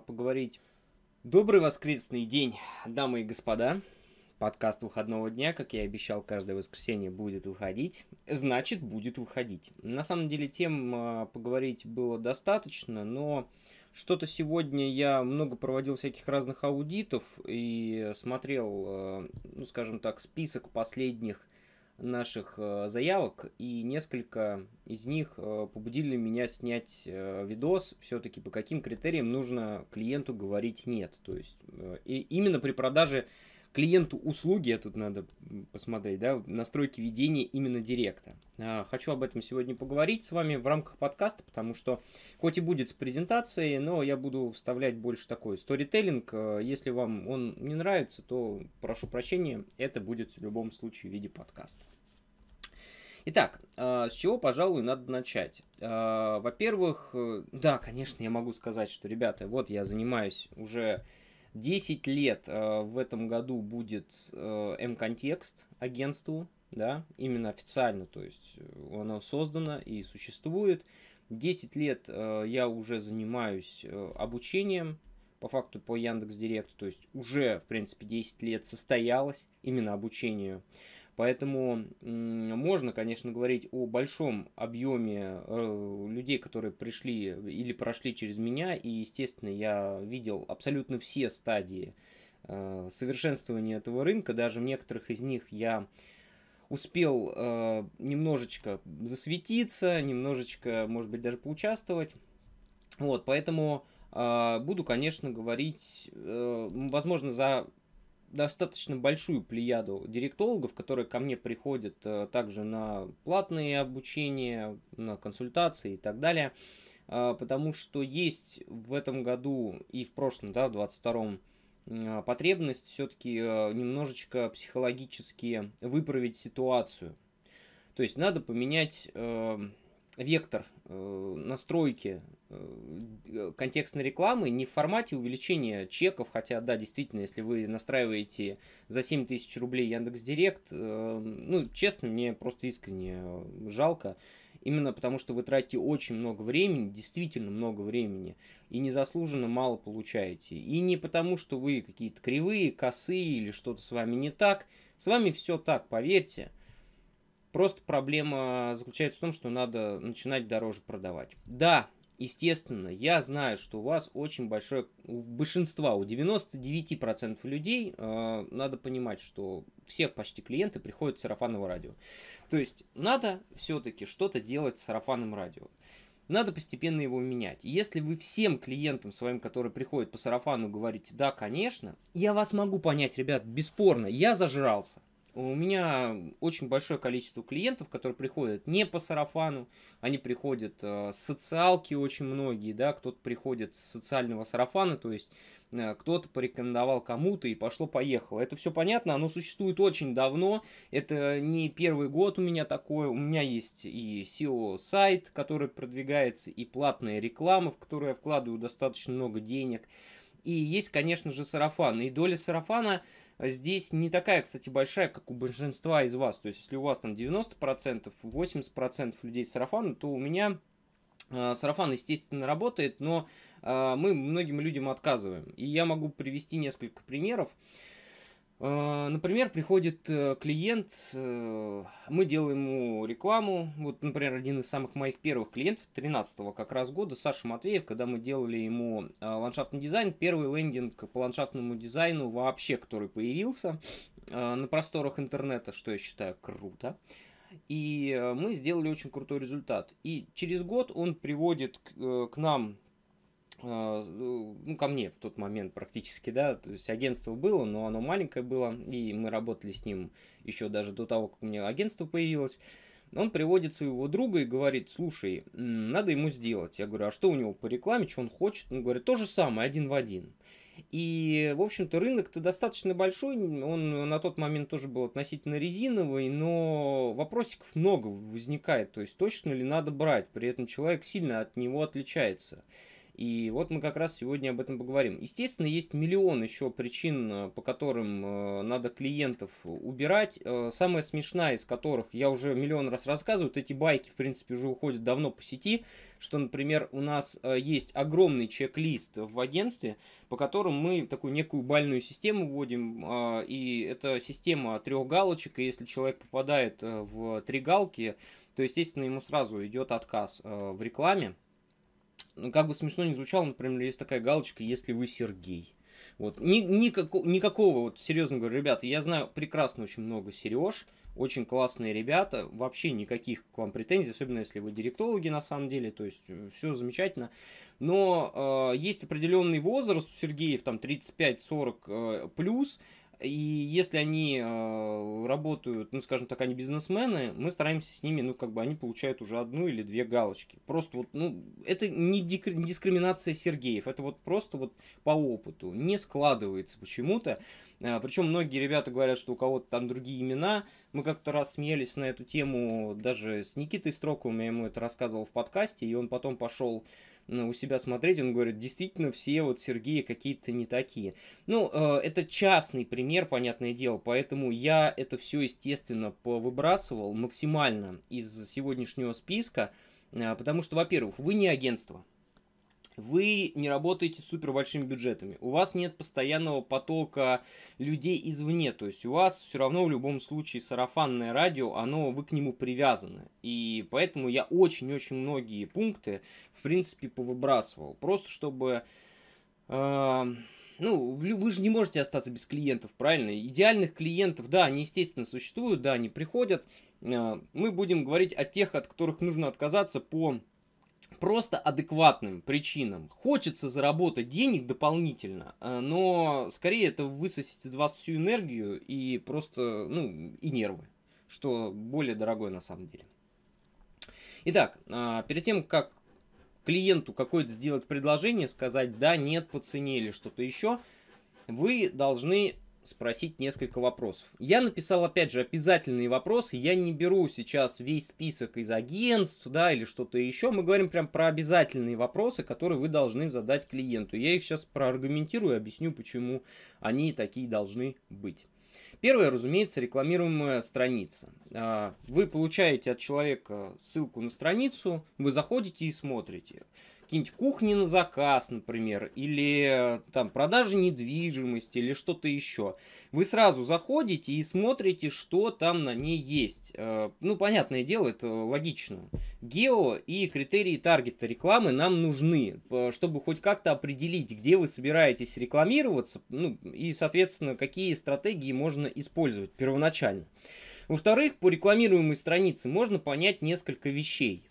поговорить. Добрый воскресный день, дамы и господа. Подкаст выходного дня, как я и обещал, каждое воскресенье будет выходить. Значит, будет выходить. На самом деле тем а, поговорить было достаточно, но что-то сегодня я много проводил всяких разных аудитов и смотрел, а, ну скажем так, список последних наших э, заявок, и несколько из них э, побудили меня снять э, видос все-таки по каким критериям нужно клиенту говорить нет. То есть и именно при продаже клиенту услуги, а тут надо посмотреть, да, настройки ведения именно директа. А, хочу об этом сегодня поговорить с вами в рамках подкаста, потому что хоть и будет с презентацией, но я буду вставлять больше такой сторителлинг. А, если вам он не нравится, то прошу прощения, это будет в любом случае в виде подкаста. Итак, с чего, пожалуй, надо начать? Во-первых, э, да, конечно, я могу сказать, что, ребята, вот я занимаюсь уже 10 лет э, в этом году будет э, М-контекст агентству, да, именно официально, то есть э, оно создано и существует. 10 лет э, я уже занимаюсь э, обучением, по факту по Яндекс Директу, то есть уже, в принципе, 10 лет состоялось именно обучению. Э, Поэтому можно, конечно, говорить о большом объеме э, людей, которые пришли или прошли через меня, и, естественно, я видел абсолютно все стадии э, совершенствования этого рынка, даже в некоторых из них я успел э, немножечко засветиться, немножечко, может быть, даже поучаствовать. Вот, поэтому буду, конечно, говорить, возможно, за достаточно большую плеяду директологов, которые ко мне приходят э, также на платные обучения, на консультации и так далее, э, потому что есть в этом году и в прошлом, да, в 22-м, э, потребность все-таки немножечко психологически выправить ситуацию. То есть надо поменять вектор э, настройки э, э, контекстной рекламы не в формате увеличения чеков, хотя, да, действительно, если вы настраиваете за 7 тысяч рублей Яндекс Директ, ну, честно, мне просто искренне жалко, именно потому что вы тратите очень много времени, действительно много времени, и незаслуженно мало получаете. И не потому, что вы какие-то кривые, косые или что-то с вами не так, с вами все так, поверьте – Просто проблема заключается в том, что надо начинать дороже продавать. Да, естественно, я знаю, что у вас очень большое, у большинства, у 99% людей, э, надо понимать, что все почти клиенты приходят с сарафанного радио. То есть надо все-таки что-то делать с сарафанным радио. Надо постепенно его менять. Если вы всем клиентам своим, которые приходят по сарафану, говорите «да, конечно», я вас могу понять, ребят, бесспорно, я зажрался. У меня очень большое количество клиентов, которые приходят не по сарафану, они приходят э, социалки очень многие, да, кто-то приходит с социального сарафана, то есть э, кто-то порекомендовал кому-то и пошло-поехало. Это все понятно, оно существует очень давно, это не первый год у меня такое, у меня есть и SEO-сайт, который продвигается, и платная реклама, в которую я вкладываю достаточно много денег, и есть, конечно же, сарафан, и доля сарафана – здесь не такая, кстати, большая, как у большинства из вас. То есть, если у вас там 90%, 80% людей сарафана, то у меня э, Сарафан, естественно, работает, но э, мы многим людям отказываем. И я могу привести несколько примеров. Э, например, приходит э, клиент, э, мы делаем ему рекламу. Вот, например, один из самых моих первых клиентов 13-го как раз года, Саша Матвеев, когда мы делали ему ландшафтный дизайн, первый лендинг по ландшафтному дизайну вообще, который появился на просторах интернета, что я считаю круто. И мы сделали очень крутой результат. И через год он приводит к нам а, ну, ну, ко мне в тот момент практически, да, то есть агентство было, но оно маленькое было, и мы работали с ним еще даже до того, как у меня агентство появилось. Он приводит своего друга и говорит, слушай, надо ему сделать. Я говорю, а что у него по рекламе, что он хочет? Он говорит, то же самое, один в один. И, в общем-то, рынок-то достаточно большой, он на тот момент тоже был относительно резиновый, но вопросиков много возникает, то есть точно ли надо брать, при этом человек сильно от него отличается. И вот мы как раз сегодня об этом поговорим. Естественно, есть миллион еще причин, э, по которым э, надо клиентов убирать. Э, самая смешная из которых, я уже миллион раз рассказываю, эти байки, в принципе, уже уходят давно по сети, что, например, у нас есть огромный чек-лист в агентстве, по которым мы такую некую бальную систему вводим, и это система трех галочек, и если человек попадает в три галки, то, естественно, ему сразу идет отказ в рекламе ну, как бы смешно не звучало, например, есть такая галочка, если вы Сергей. Вот. Ни, никакого, никакого, вот серьезно говорю, ребята, я знаю прекрасно очень много Сереж, очень классные ребята, вообще никаких к вам претензий, особенно если вы директологи на самом деле, то есть э, все замечательно. Но э, есть определенный возраст у Сергеев, там 35-40 э, плюс, и если они э, работают, ну, скажем так, они бизнесмены, мы стараемся с ними, ну, как бы они получают уже одну или две галочки. Просто вот, ну, это не, дик- не дискриминация Сергеев, это вот просто вот по опыту. Не складывается почему-то. Э, причем многие ребята говорят, что у кого-то там другие имена. Мы как-то раз смеялись на эту тему даже с Никитой Строковым, я ему это рассказывал в подкасте, и он потом пошел у себя смотреть, он говорит, действительно, все вот Сергеи какие-то не такие. Ну, э, это частный пример, понятное дело, поэтому я это все, естественно, повыбрасывал максимально из сегодняшнего списка, э, потому что, во-первых, вы не агентство, вы не работаете с супер большими бюджетами. У вас нет постоянного потока людей извне. То есть у вас все равно в любом случае сарафанное радио, оно, вы к нему привязаны. И поэтому я очень-очень многие пункты, в принципе, повыбрасывал. Просто чтобы... Э, ну, вы же не можете остаться без клиентов, правильно? Идеальных клиентов, да, они, естественно, существуют, да, они приходят. Э, мы будем говорить о тех, от которых нужно отказаться по просто адекватным причинам. Хочется заработать денег дополнительно, э, но скорее это высосет из вас всю энергию и просто, ну, и нервы, что более дорогое на самом деле. Итак, а, перед тем, как клиенту какое-то сделать предложение, сказать да, нет по цене или что-то еще, вы должны спросить несколько вопросов. Я написал, опять же, обязательные вопросы. Я не беру сейчас весь список из агентств, да, или что-то еще. Мы говорим прям про обязательные вопросы, которые вы должны задать клиенту. Я их сейчас проаргументирую и объясню, почему они такие должны быть. Первое, разумеется, рекламируемая страница. А, вы получаете от человека ссылку на страницу, вы заходите и смотрите какие-нибудь кухни на заказ, например, или э, там продажи недвижимости, или что-то еще. Вы сразу заходите и смотрите, что там на ней есть. Э, ну, понятное дело, это логично. Гео и критерии таргета рекламы нам нужны, э, чтобы хоть как-то определить, где вы собираетесь рекламироваться, ну, и, соответственно, какие стратегии можно использовать первоначально. Во-вторых, по рекламируемой странице можно понять несколько вещей.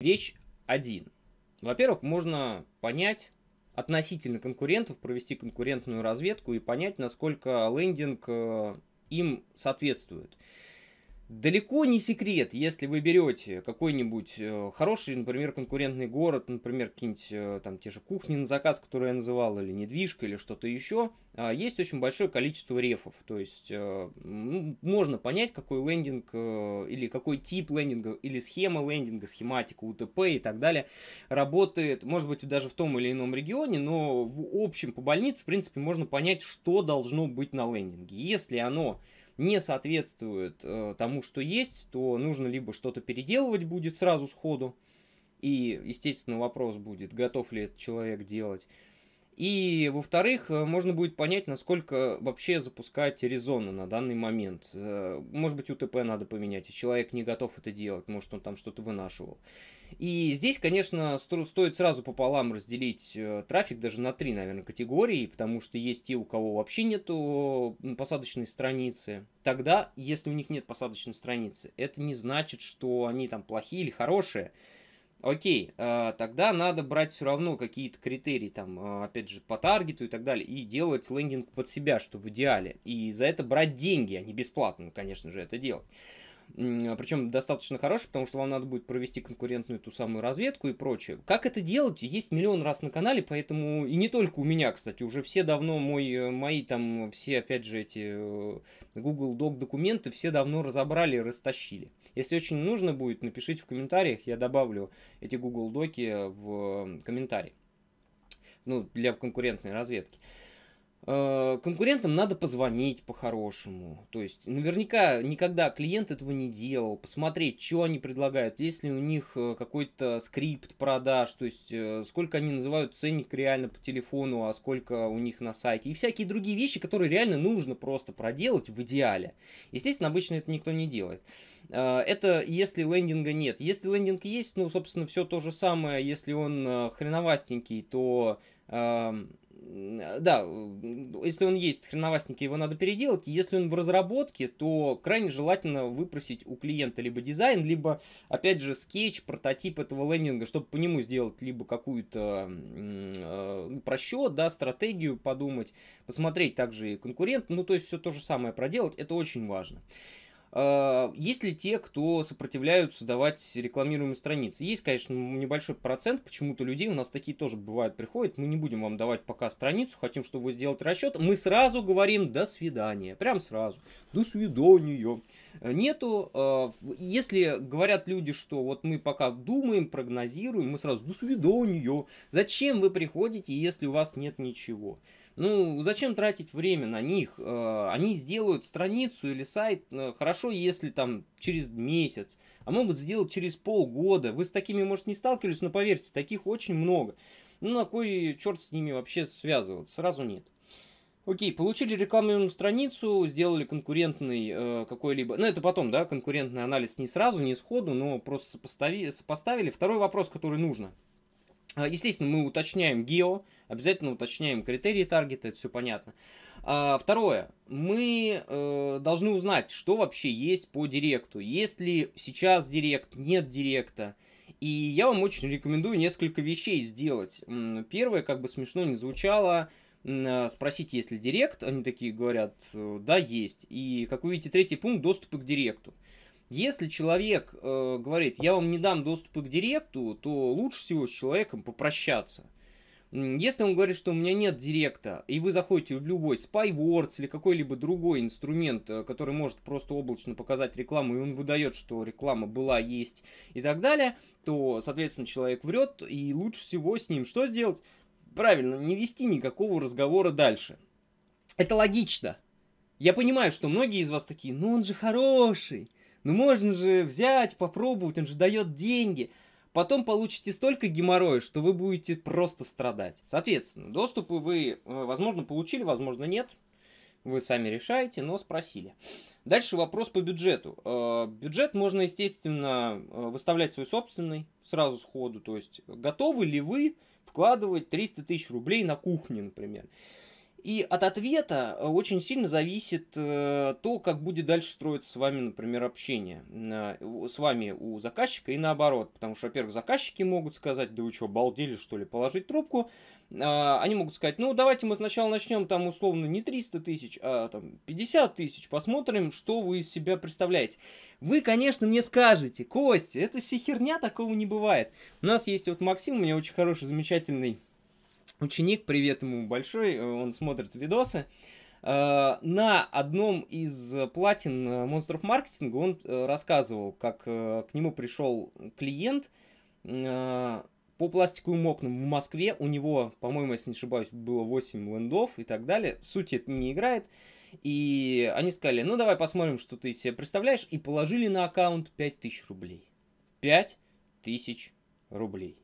Вещь один во-первых, можно понять относительно конкурентов, провести конкурентную разведку и понять, насколько лендинг э, им соответствует. Далеко не секрет, если вы берете какой-нибудь э, хороший, например, конкурентный город, например, какие-нибудь э, там те же кухни на заказ, которые я называл, или недвижка, или что-то еще, а, есть очень большое количество рефов. То есть э, ну, можно понять, какой лендинг или какой тип лендинга, или схема лендинга, схематика, УТП и так далее работает, может быть, даже в том или ином регионе, но в общем по больнице, в принципе, можно понять, что должно быть на лендинге. Если оно не соответствует э, тому, что есть, то нужно либо что-то переделывать будет сразу сходу, и, естественно, вопрос будет, готов ли этот человек делать. И, во-вторых, э, можно будет понять, насколько вообще запускать резоны на данный момент. Э, может быть, УТП надо поменять, и человек не готов это делать, может, он там что-то вынашивал. И здесь, конечно, стоит сразу пополам разделить э, трафик даже на три, наверное, категории, потому что есть те, у кого вообще нету посадочной страницы. Тогда, если у них нет посадочной страницы, это не значит, что они там плохие или хорошие. Окей, э, тогда надо брать все равно какие-то критерии, там, э, опять же, по таргету и так далее, и делать лендинг под себя, что в идеале. И за это брать деньги, а не бесплатно, конечно же, это делать причем достаточно хороший, потому что вам надо будет провести конкурентную ту самую разведку и прочее. Как это делать? Есть миллион раз на канале, поэтому и не только у меня, кстати, уже все давно мой, э, мои там все, опять же, эти э, Google Doc документы все давно разобрали и растащили. Если очень нужно будет, напишите в комментариях, я добавлю эти Google Доки в э, комментарии. Ну, для конкурентной разведки. Э, конкурентам надо позвонить по-хорошему. То есть наверняка никогда клиент этого не делал. Посмотреть, что они предлагают. Есть ли у них э, какой-то скрипт продаж. То есть э, сколько они называют ценник реально по телефону, а сколько у них на сайте. И всякие другие вещи, которые реально нужно просто проделать в идеале. Естественно, обычно это никто не делает. Это если лендинга нет. Если лендинг есть, ну, собственно, все то же самое. Если он хреновастенький, то эм, да, если он есть, хреновасненький, его надо переделать. Если он в разработке, то крайне желательно выпросить у клиента либо дизайн, либо, опять же, скетч, прототип этого лендинга, чтобы по нему сделать либо какую-то э, просчет, да, стратегию подумать, посмотреть также и конкурент, ну, то есть все то же самое проделать, это очень важно. А, есть ли те, кто сопротивляются давать рекламируемые страницы? Есть, конечно, небольшой процент почему-то людей, у нас такие тоже бывают, приходят, мы не будем вам давать пока страницу, хотим, чтобы вы сделали расчет, мы сразу говорим «до свидания», прям сразу, «до свидания». Э, нету, а, если говорят люди, что вот мы пока думаем, прогнозируем, мы сразу «до свидания», зачем вы приходите, если у вас нет ничего? Ну, зачем тратить время на них? Э, они сделают страницу или сайт э, хорошо, если там через месяц, а могут сделать через полгода. Вы с такими, может, не сталкивались, но поверьте, таких очень много. Ну, на кой черт с ними вообще связываться? Сразу нет. Окей, получили рекламную страницу, сделали конкурентный э, какой-либо... Ну, это потом, да, конкурентный анализ не сразу, не сходу, но просто сопостави... сопоставили. Второй вопрос, который нужно – а, естественно, мы уточняем гео, обязательно уточняем критерии таргета, это все понятно. А, второе, мы э, должны узнать, что вообще есть по директу. Есть ли сейчас директ, нет директа. И я вам очень рекомендую несколько вещей сделать. Первое, как бы смешно не звучало, а, спросить, есть ли директ. Они такие говорят, э, да, есть. И, как вы видите, третий пункт, доступы к директу. Если человек э, говорит, я вам не дам доступа к директу, то лучше всего с человеком попрощаться. Если он говорит, что у меня нет директа, и вы заходите в любой SpyWords или какой-либо другой инструмент, э, который может просто облачно показать рекламу, и он выдает, что реклама была, есть и так далее, то, соответственно, человек врет, и лучше всего с ним что сделать? Правильно, не вести никакого разговора дальше. Это логично. Я понимаю, что многие из вас такие, ну он же хороший, ну можно же взять, попробовать, он же дает деньги. Потом получите столько геморроя, что вы будете просто страдать. Соответственно, доступы вы, э, возможно, получили, возможно, нет. Вы сами решаете, но спросили. Дальше вопрос по бюджету. Э, бюджет можно, естественно, э, выставлять свой собственный сразу сходу. То есть, готовы ли вы вкладывать 300 тысяч рублей на кухню, например? И от ответа э, очень сильно зависит э, то, как будет дальше строиться с вами, например, общение. Э, с вами у заказчика и наоборот. Потому что, во-первых, заказчики могут сказать, да вы что, обалдели, что ли, положить трубку. А, они могут сказать, ну давайте мы сначала начнем там условно не 300 тысяч, а там 50 тысяч, посмотрим, что вы из себя представляете. Вы, конечно, мне скажете, Костя, это все херня, такого не бывает. У нас есть вот Максим, у меня очень хороший, замечательный ученик, привет ему большой, э, он смотрит видосы, э, на одном из э, платин монстров маркетинга он рассказывал, как к нему пришел клиент по пластиковым окнам в Москве. У него, по-моему, если не ошибаюсь, было 8 лендов и так далее. В сути это не играет. И они сказали, ну давай посмотрим, что ты себе представляешь. И положили на аккаунт 5000 рублей. 5000 рублей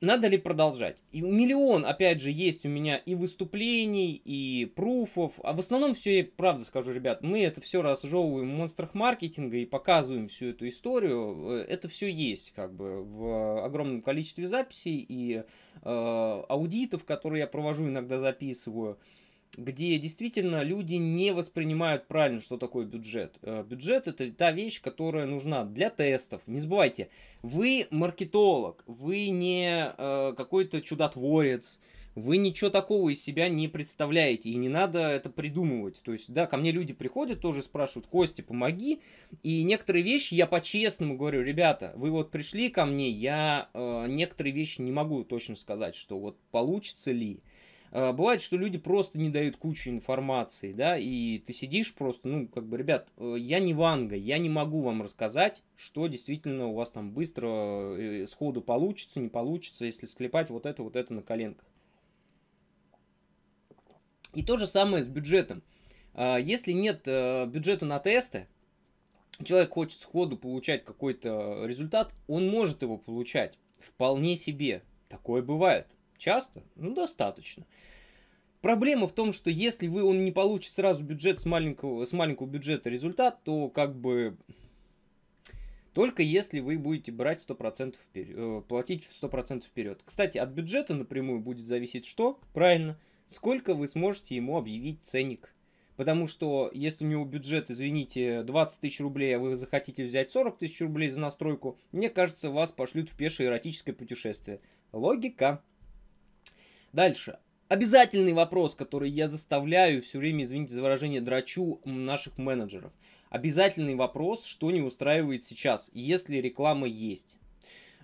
надо ли продолжать? И миллион, опять же, есть у меня и выступлений, и пруфов. А в основном все, я правда скажу, ребят, мы это все разжевываем в монстрах маркетинга и показываем всю эту историю. Э, это все есть, как бы, в огромном количестве записей и э, аудитов, которые я провожу, иногда записываю где действительно люди не воспринимают правильно, что такое бюджет. Э, бюджет это та вещь, которая нужна для тестов. Не забывайте, вы маркетолог, вы не э, какой-то чудотворец, вы ничего такого из себя не представляете, и не надо это придумывать. То есть, да, ко мне люди приходят, тоже спрашивают, Костя, помоги. И некоторые вещи я по-честному говорю, ребята, вы вот пришли ко мне, я э, некоторые вещи не могу точно сказать, что вот получится ли. Э, бывает, что люди просто не дают кучу информации, да, и ты сидишь просто, ну, как бы, ребят, э, я не Ванга, я не могу вам рассказать, что действительно у вас там быстро э, сходу получится, не получится, если склепать вот это, вот это на коленках. И то же самое с бюджетом. Если нет бюджета на тесты, человек хочет сходу получать какой-то результат, он может его получать вполне себе. Такое бывает. Часто? Ну, достаточно. Проблема в том, что если вы, он не получит сразу бюджет с маленького, с маленького бюджета результат, то как бы только если вы будете брать 100% вперед, э, платить 100% вперед. Кстати, от бюджета напрямую будет зависеть что? Правильно, сколько вы сможете ему объявить ценник. Потому что если у него бюджет, извините, 20 тысяч рублей, а вы захотите взять 40 тысяч рублей за настройку, мне кажется, вас пошлют в пешее эротическое путешествие. Логика. Дальше. Обязательный вопрос, который я заставляю все время, извините за выражение, драчу наших менеджеров. Обязательный вопрос, что не устраивает сейчас, если реклама есть.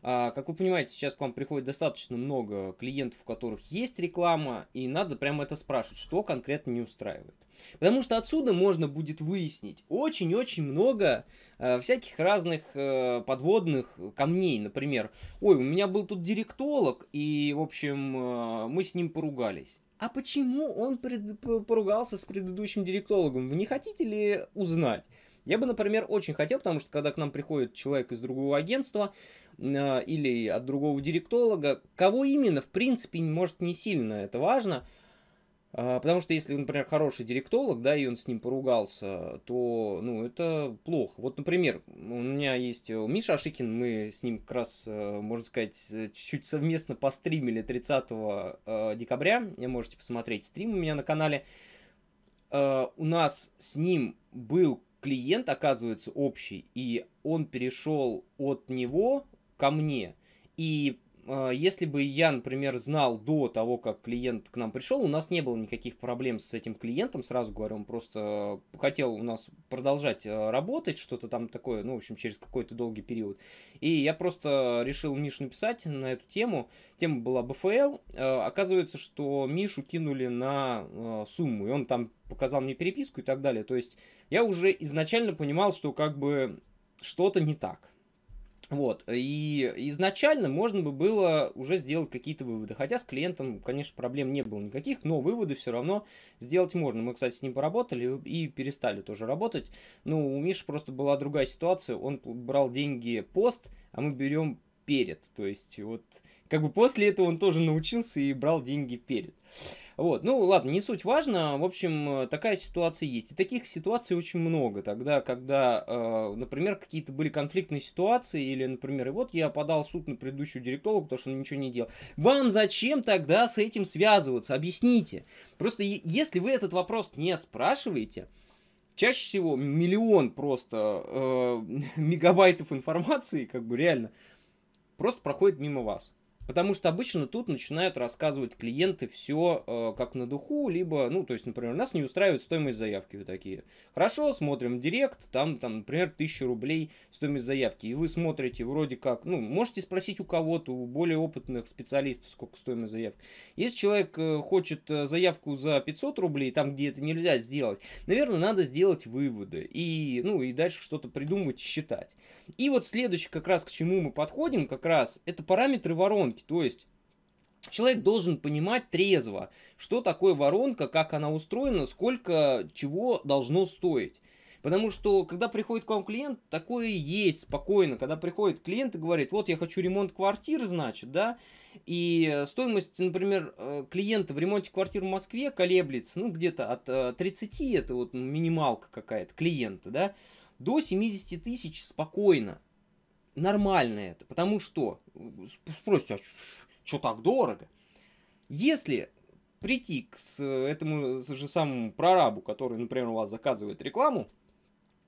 А, как вы понимаете, сейчас к вам приходит достаточно много клиентов, у которых есть реклама, и надо прямо это спрашивать, что конкретно не устраивает. Потому что отсюда можно будет выяснить очень-очень много э, всяких разных э, подводных камней. Например, ой, у меня был тут директолог, и, в общем, э, мы с ним поругались. А почему он пред... поругался с предыдущим директологом? Вы не хотите ли узнать? Я бы, например, очень хотел, потому что когда к нам приходит человек из другого агентства э, или от другого директолога, кого именно, в принципе, может не сильно это важно, а, потому что если, например, хороший директолог, да, и он с ним поругался, то, ну, это плохо. Вот, например, у меня есть э, Миша Ашикин, мы с ним как раз, э, можно сказать, э, чуть-чуть совместно постримили 30 декабря, и можете посмотреть стрим у меня на канале. у нас с ним был клиент оказывается общий, и он перешел от него ко мне. И а, если бы я, например, знал до того, как клиент к нам пришел, у нас не было никаких проблем с этим клиентом, сразу говорю, он просто хотел у нас продолжать а, работать, что-то там такое, ну, в общем, через какой-то долгий период. И я просто решил Мишу написать на эту тему. Тема была БФЛ. А, оказывается, что Мишу кинули на сумму, и он там показал мне переписку и так далее. То есть я уже изначально понимал, что как бы что-то не так. Вот, и изначально можно бы было уже сделать какие-то выводы, хотя с клиентом, конечно, проблем не было никаких, но выводы все равно сделать можно. Мы, кстати, с ним поработали и перестали тоже работать. Ну, у Миши просто была другая ситуация, он брал деньги пост, а мы берем перед, то есть вот как бы после этого он тоже научился и брал деньги перед. Вот, ну ладно, не суть важно. В общем, э, такая ситуация есть. И таких ситуаций очень много. Тогда, когда, э, например, какие-то были конфликтные ситуации, или, например, и вот я подал суд на предыдущую директологу, потому что он ничего не делал. Вам зачем тогда с этим связываться? Объясните. Просто если вы этот вопрос не спрашиваете, чаще всего миллион просто э, мегабайтов информации, как бы реально, просто проходит мимо вас. Потому что обычно тут начинают рассказывать клиенты все э, как на духу, либо, ну, то есть, например, нас не устраивает стоимость заявки, вы такие, хорошо, смотрим директ, там, там, например, 1000 рублей стоимость заявки, и вы смотрите вроде как, ну, можете спросить у кого-то, у более опытных специалистов, сколько стоимость заявки. Если человек э, хочет э, заявку за 500 рублей, там, где это нельзя сделать, наверное, надо сделать выводы, и, ну, и дальше что-то придумывать и считать. И вот следующий как раз к чему мы подходим, как раз, это параметры ворон воронки. То есть Человек должен понимать трезво, что такое воронка, как она устроена, сколько чего должно стоить. Потому что, когда приходит к вам клиент, такое есть спокойно. Когда приходит клиент и говорит, вот я хочу ремонт квартир, значит, да, и стоимость, например, э, клиента в ремонте квартир в Москве колеблется, ну, где-то от 30, э, это вот минималка какая-то клиента, да, до 70 тысяч спокойно нормально это. Потому что, э, спросите, а что так дорого? Если прийти к этому же самому прорабу, который, например, у вас заказывает рекламу,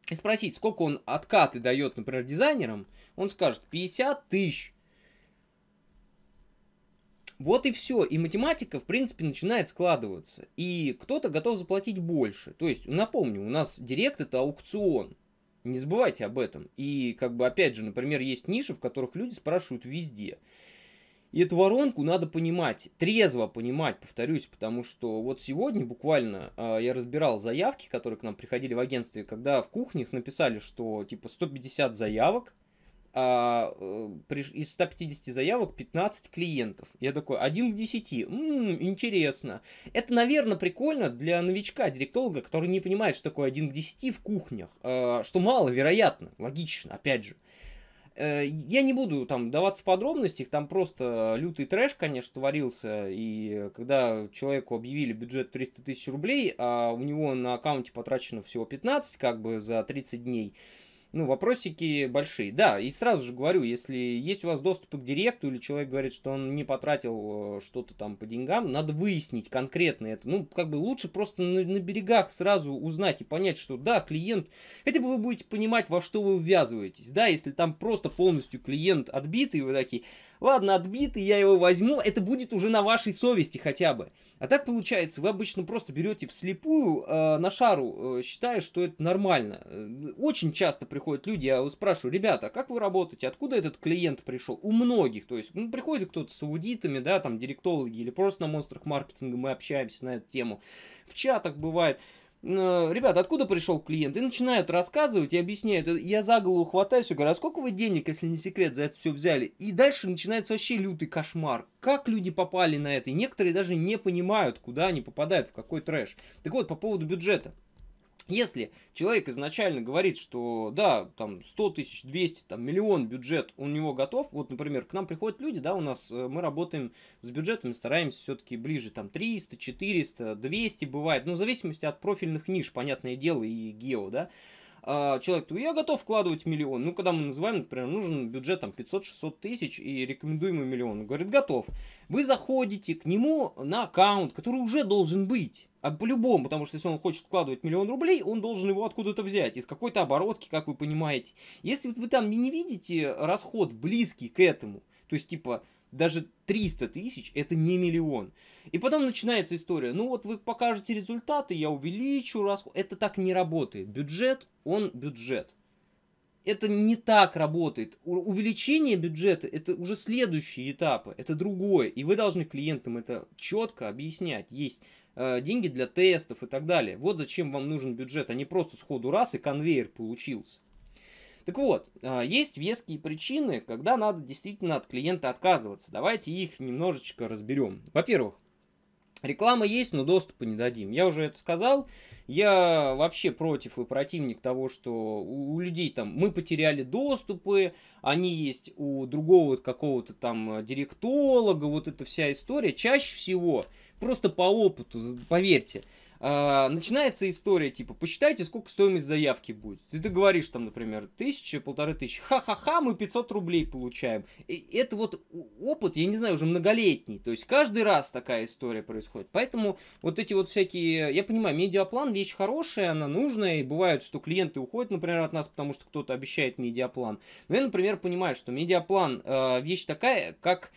и спросить, сколько он откаты дает, например, дизайнерам, он скажет 50 тысяч. Вот и все. И математика, в принципе, начинает складываться. И кто-то готов заплатить больше. То есть, напомню, у нас директ это аукцион. Не забывайте об этом. И, как бы, опять же, например, есть ниши, в которых люди спрашивают везде. И эту воронку надо понимать, трезво понимать, повторюсь, потому что вот сегодня буквально э, я разбирал заявки, которые к нам приходили в агентстве, когда в кухнях написали, что типа 150 заявок, а, э, из 150 заявок 15 клиентов. Я такой, один к 10. Ммм, интересно. Это, наверное, прикольно для новичка, директолога, который не понимает, что такое один к 10 в кухнях. А, что мало, вероятно, логично, опять же. Э, я не буду там даваться подробностей, там просто лютый трэш, конечно, творился, и когда человеку объявили бюджет 300 тысяч рублей, а у него на аккаунте потрачено всего 15, как бы за 30 дней, ну, вопросики большие. Да, и сразу же говорю, если есть у вас доступ к директу или человек говорит, что он не потратил э, что-то там по деньгам, надо выяснить конкретно это. Ну, как бы лучше просто на, на берегах сразу узнать и понять, что да, клиент... Хотя бы вы будете понимать, во что вы ввязываетесь, да, если там просто полностью клиент отбитый, вы такие, ладно, отбитый, я его возьму, это будет уже на вашей совести хотя бы. А так получается, вы обычно просто берете вслепую э, на шару, э, считая, что это нормально. Э, очень часто приходят люди, я спрашиваю, ребята, а как вы работаете, откуда этот клиент пришел? У многих, то есть, ну, приходит кто-то с аудитами, да, там, директологи, или просто на монстрах маркетинга мы общаемся на эту тему. В чатах бывает. Э, ребята, откуда пришел клиент? И начинают рассказывать и объясняют. Э, я за голову хватаюсь и говорю, а сколько вы денег, если не секрет, за это все взяли? И дальше начинается вообще лютый кошмар. Как люди попали на это? И некоторые даже не понимают, куда они попадают, в какой трэш. Так вот, по поводу бюджета. Если человек изначально говорит, что да, там 100 тысяч, 200, там миллион бюджет у него готов, вот, например, к нам приходят люди, да, у нас э, мы работаем с бюджетами, стараемся все-таки ближе, там 300, 400, 200 бывает, ну, в зависимости от профильных ниш, понятное дело, и гео, да, а, человек, я готов вкладывать миллион. Ну, когда мы называем, например, нужен бюджет там 500-600 тысяч и рекомендуемый миллион. Он говорит, готов. Вы заходите к нему на аккаунт, который уже должен быть. А по-любому, потому что если он хочет вкладывать миллион рублей, он должен его откуда-то взять, из какой-то оборотки, как вы понимаете. Если вот вы там не, видите расход близкий к этому, то есть типа даже 300 тысяч это не миллион. И потом начинается история. Ну вот вы покажете результаты, я увеличу расход. Это так не работает. Бюджет, он бюджет. Это не так работает. Увеличение бюджета это уже следующие этапы, это другое. И вы должны клиентам это четко объяснять. Есть Э, деньги для тестов и так далее. Вот зачем вам нужен бюджет, а не просто сходу раз и конвейер получился. Так вот, э, есть веские причины, когда надо действительно от клиента отказываться. Давайте их немножечко разберем. Во-первых, Реклама есть, но доступа не дадим. Я уже это сказал. Я вообще против и противник того, что у, людей там мы потеряли доступы, они есть у другого какого-то там э, директолога, вот эта вся история. Чаще всего просто по опыту, поверьте. А, начинается история, типа, посчитайте, сколько стоимость заявки будет. ты говоришь там, например, тысяча, полторы тысячи. Ха-ха-ха, мы 500 рублей получаем. И это вот опыт, я не знаю, уже многолетний. То есть каждый раз такая история происходит. Поэтому вот эти вот всякие... Я понимаю, медиаплан вещь хорошая, она нужная. И бывает, что клиенты уходят, например, от нас, потому что кто-то обещает медиаплан. Но я, например, понимаю, что медиаплан э, вещь такая, как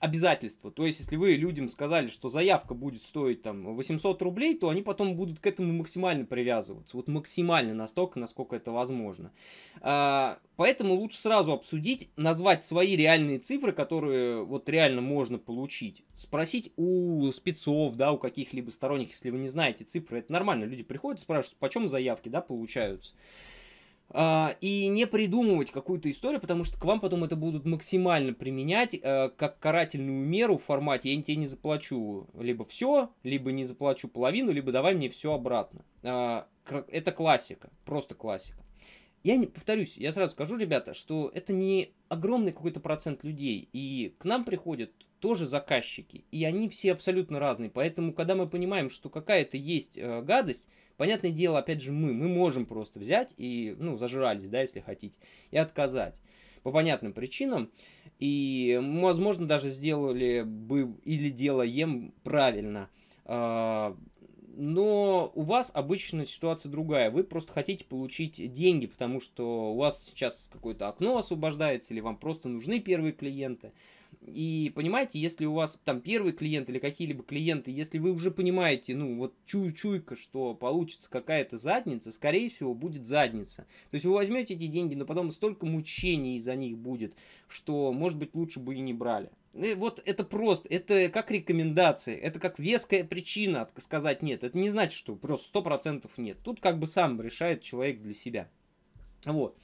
обязательства. То есть, если вы людям сказали, что заявка будет стоить там 800 рублей, то они потом будут к этому максимально привязываться. Вот максимально настолько, насколько это возможно. А, поэтому лучше сразу обсудить, назвать свои реальные цифры, которые вот реально можно получить. Спросить у спецов, да, у каких-либо сторонних, если вы не знаете цифры, это нормально. Люди приходят, спрашивают, почем заявки, да, получаются. А, и не придумывать какую-то историю, потому что к вам потом это будут максимально применять э, как карательную меру в формате «я тебе не заплачу либо все, либо не заплачу половину, либо давай мне все обратно». А, это классика, просто классика. Я не повторюсь, я сразу скажу, ребята, что это не огромный какой-то процент людей, и к нам приходят тоже заказчики, и они все абсолютно разные, поэтому, когда мы понимаем, что какая-то есть э, гадость, Понятное дело, опять же, мы, мы можем просто взять и, ну, зажрались, да, если хотите, и отказать по понятным причинам. И, возможно, даже сделали бы или делаем правильно. А, но у вас обычно ситуация другая. Вы просто хотите получить деньги, потому что у вас сейчас какое-то окно освобождается, или вам просто нужны первые клиенты. И понимаете, если у вас там первый клиент или какие-либо клиенты, если вы уже понимаете, ну вот чуй чуйка что получится какая-то задница, скорее всего будет задница. То есть вы возьмете эти деньги, но потом столько мучений из-за них будет, что может быть лучше бы и не брали. И вот это просто, это как рекомендация, это как веская причина сказать нет. Это не значит, что просто 100% нет. Тут как бы сам решает человек для себя. Вот.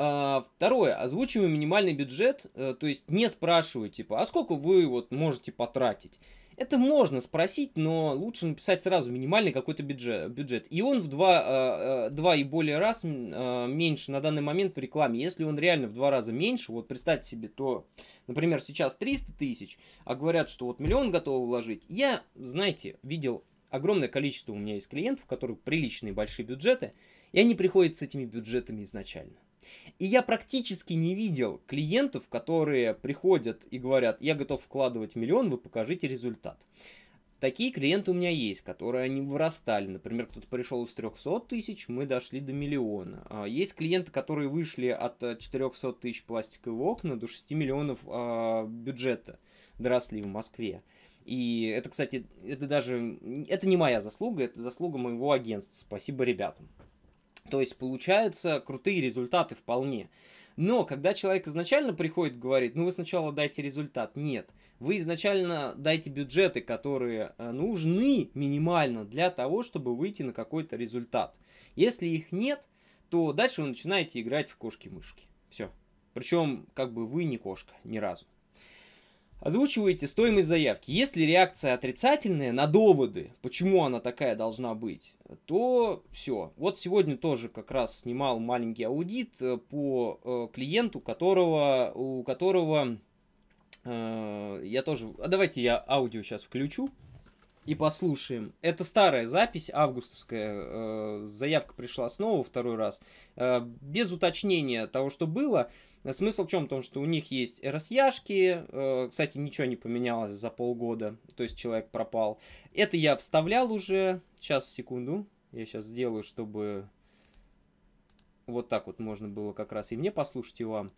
А, второе, озвучиваю минимальный бюджет, э, то есть не спрашиваю, типа, а сколько вы вот можете потратить? Это можно спросить, но лучше написать сразу минимальный какой-то бюджет. бюджет. И он в два, э, э, два и более раз меньше на данный момент в рекламе. Если он реально в два раза меньше, вот представьте себе, то, например, сейчас 300 тысяч, а говорят, что вот миллион готовы вложить. Я, знаете, видел огромное количество у меня есть клиентов, у которых приличные большие бюджеты, и они приходят с этими бюджетами изначально. И я практически не видел клиентов, которые приходят и говорят, я готов вкладывать миллион, вы покажите результат. Такие клиенты у меня есть, которые они вырастали. Например, кто-то пришел из 300 тысяч, мы дошли до миллиона. А, есть клиенты, которые вышли от 400 э, тысяч пластиковых окна до 6 миллионов а, бюджета, доросли в Москве. И это, кстати, это даже, это не моя заслуга, это заслуга моего агентства. Спасибо ребятам. То есть получаются крутые результаты вполне. Но когда человек изначально приходит и говорит, ну вы сначала дайте результат, нет. Вы изначально дайте бюджеты, которые э, нужны минимально для того, чтобы выйти на какой-то результат. Если их нет, то дальше вы начинаете играть в кошки-мышки. Все. Причем, как бы вы не кошка ни разу озвучиваете стоимость заявки. Если реакция отрицательная на доводы, почему она такая должна быть, то все. Вот сегодня тоже как раз снимал маленький аудит э, по э, клиенту, которого, у которого э, я тоже... А давайте я аудио сейчас включу и послушаем. Это старая запись, августовская. Э, заявка пришла снова второй раз. Э, без уточнения того, что было. Э, смысл в чем? В том, что у них есть RSI-шки, э, кстати, ничего не поменялось за полгода, то есть человек пропал. Это я вставлял уже, сейчас, секунду, я сейчас сделаю, чтобы вот так вот можно было как раз и мне послушать, и вам.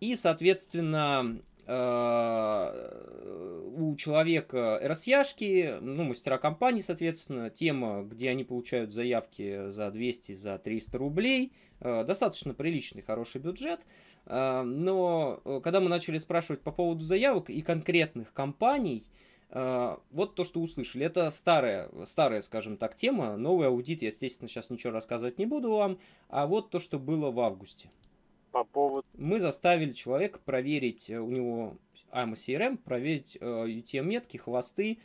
И, соответственно, э, у человека RSI-шки, ну, мастера компании, соответственно, тема, где они получают заявки за 200, за 300 рублей, достаточно приличный, хороший бюджет – Э, но э, когда мы начали спрашивать по поводу заявок и конкретных компаний, э, вот то, что услышали. Это старая, старая, скажем так, тема. Новый аудит, я, естественно, сейчас ничего рассказывать не буду вам. А вот то, что было в августе. По поводу... Мы заставили человека проверить, у него AMA CRM, эм, проверить UTM-метки, хвосты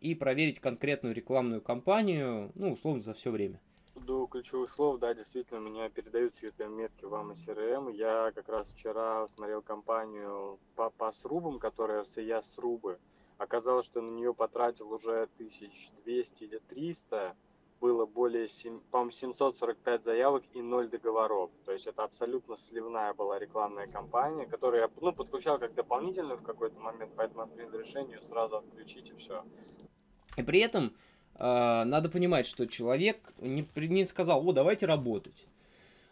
и проверить конкретную рекламную кампанию, ну, условно, за все время поводу ключевых слов, да, действительно, мне передаются UTM-метки вам и CRM. Эм. Я как раз вчера смотрел компанию по, по срубам, которая я срубы. Оказалось, что на нее потратил уже 1200 или 300, было более, 7, по-моему, 745 заявок и 0 договоров. То есть это абсолютно сливная была рекламная кампания, которую я ну, подключал как дополнительную в какой-то момент, поэтому я принял решение сразу отключить и все. И при этом а, надо понимать, что человек не, не сказал, о, давайте работать.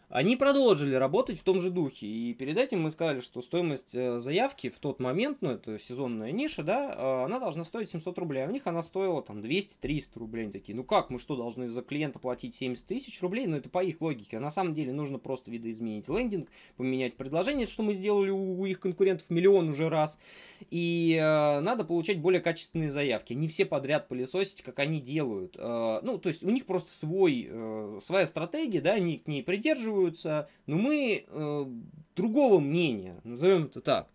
Они продолжили работать в том же духе. И перед этим мы сказали, что стоимость э, заявки в тот момент, ну это сезонная ниша, да, э, она должна стоить 700 рублей. А у них она стоила там 200-300 рублей. Они такие, ну как, мы что, должны за клиента платить 70 тысяч рублей? Ну это по их логике. А на самом деле нужно просто видоизменить лендинг, поменять предложение, что мы сделали у, их конкурентов миллион уже раз. И э, надо получать более качественные заявки. Не все подряд пылесосить, как они делают. Э, ну, то есть у них просто свой, э, своя стратегия, да, они к ней придерживаются сталкиваются, но мы э, другого мнения, назовем это так.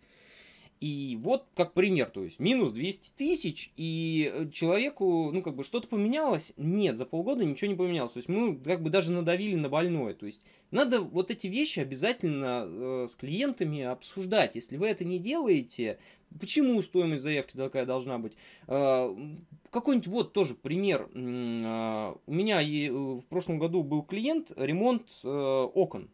И вот как пример, то есть минус 200 тысяч, и э, человеку, ну как бы что-то поменялось? Нет, за полгода ничего не поменялось. То есть мы как бы даже надавили на больное. То есть надо вот эти вещи обязательно э, с клиентами обсуждать. Если вы это не делаете, Почему стоимость заявки такая должна быть? А, какой-нибудь вот тоже пример. А, у меня э, в прошлом году был клиент, ремонт э, окон.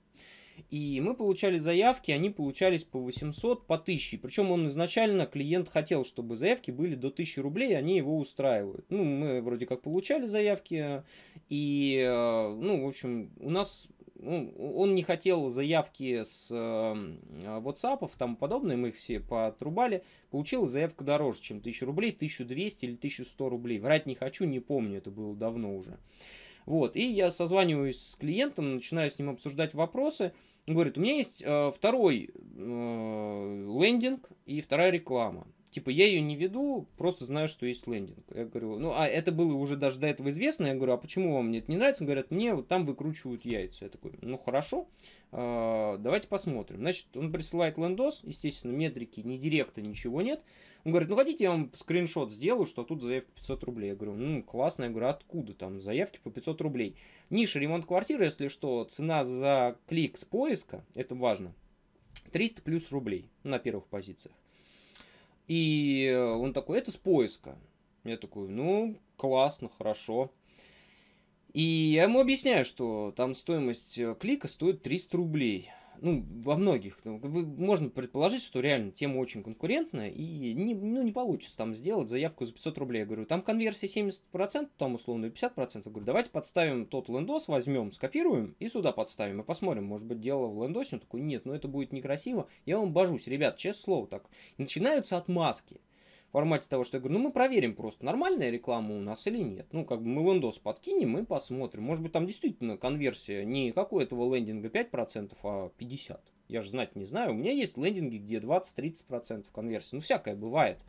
И мы получали заявки, они получались по 800, по 1000. Причем он изначально, клиент хотел, чтобы заявки были до 1000 рублей, они его устраивают. Ну, мы вроде как получали заявки, и, э, ну, в общем, у нас ну, он не хотел заявки с эм, э, WhatsApp и тому подобное, мы их все потрубали. Получил заявку дороже, чем 1000 рублей, 1200 или 1100 рублей. Врать не хочу, не помню, это было давно уже. Вот, и я созваниваюсь с клиентом, начинаю с ним обсуждать вопросы. Он говорит, у меня есть э, второй э, лендинг и вторая реклама типа, я ее не веду, просто знаю, что есть лендинг. Я говорю, ну, а это было уже даже до этого известно. Я говорю, а почему вам мне это не нравится? Говорят, мне вот там выкручивают яйца. Я такой, ну, хорошо, э, давайте посмотрим. Значит, он присылает лендос, естественно, метрики, ни директа, ничего нет. Он говорит, ну, хотите, я вам скриншот сделаю, что тут заявка 500 рублей. Я говорю, ну, классно. Я говорю, откуда там заявки по 500 рублей? Ниша ремонт квартиры, если что, цена за клик с поиска, это важно, 300 плюс рублей на первых позициях. И э, он такой, это с поиска. Я такой, ну, классно, хорошо. И я ему объясняю, что там стоимость э, клика стоит 300 рублей ну, во многих, ну, можно предположить, что реально тема очень конкурентная, и не, ну, не получится там сделать заявку за 500 рублей. Я говорю, там конверсия 70%, там условно 50%. Я говорю, давайте подставим тот лендос, возьмем, скопируем и сюда подставим, и посмотрим, может быть, дело в лендосе. Он такой, нет, ну это будет некрасиво, я вам божусь, ребят, честное слово так. И начинаются отмазки в формате того, что я говорю, ну мы проверим просто, нормальная реклама у нас или нет. Ну, как бы мы лендос подкинем и посмотрим. Может быть, там действительно конверсия не какого-то лендинга 5%, а 50%. Я же знать не знаю. У меня есть лендинги, где 20-30% конверсии. Ну, всякое бывает.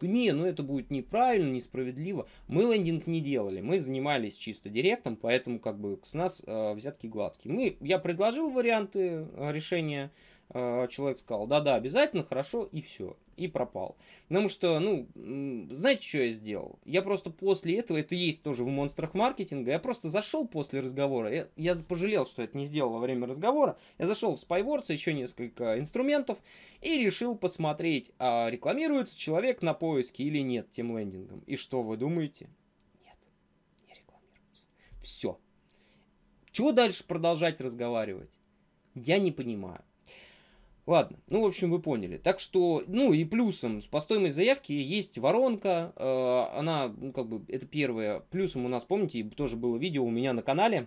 Не, ну это будет неправильно, несправедливо. Мы лендинг не делали, мы занимались чисто директом, поэтому как бы с нас э, взятки гладкие. Мы, я предложил варианты э, решения Э, человек сказал, да-да, обязательно, хорошо, и все. И пропал. Потому что, ну, знаете, что я сделал? Я просто после этого, это есть тоже в монстрах маркетинга, я просто зашел после разговора, я, я пожалел, что это не сделал во время разговора, я зашел в Spywords, еще несколько инструментов, и решил посмотреть, а рекламируется человек на поиске или нет тем лендингом. И что вы думаете? Нет, не рекламируется. Все. Чего дальше продолжать разговаривать? Я не понимаю. Ладно, ну, в общем, вы поняли. Так что, ну, и плюсом, по стоимости заявки есть воронка, э, она, ну, как бы, это первое. Плюсом у нас, помните, тоже было видео у меня на канале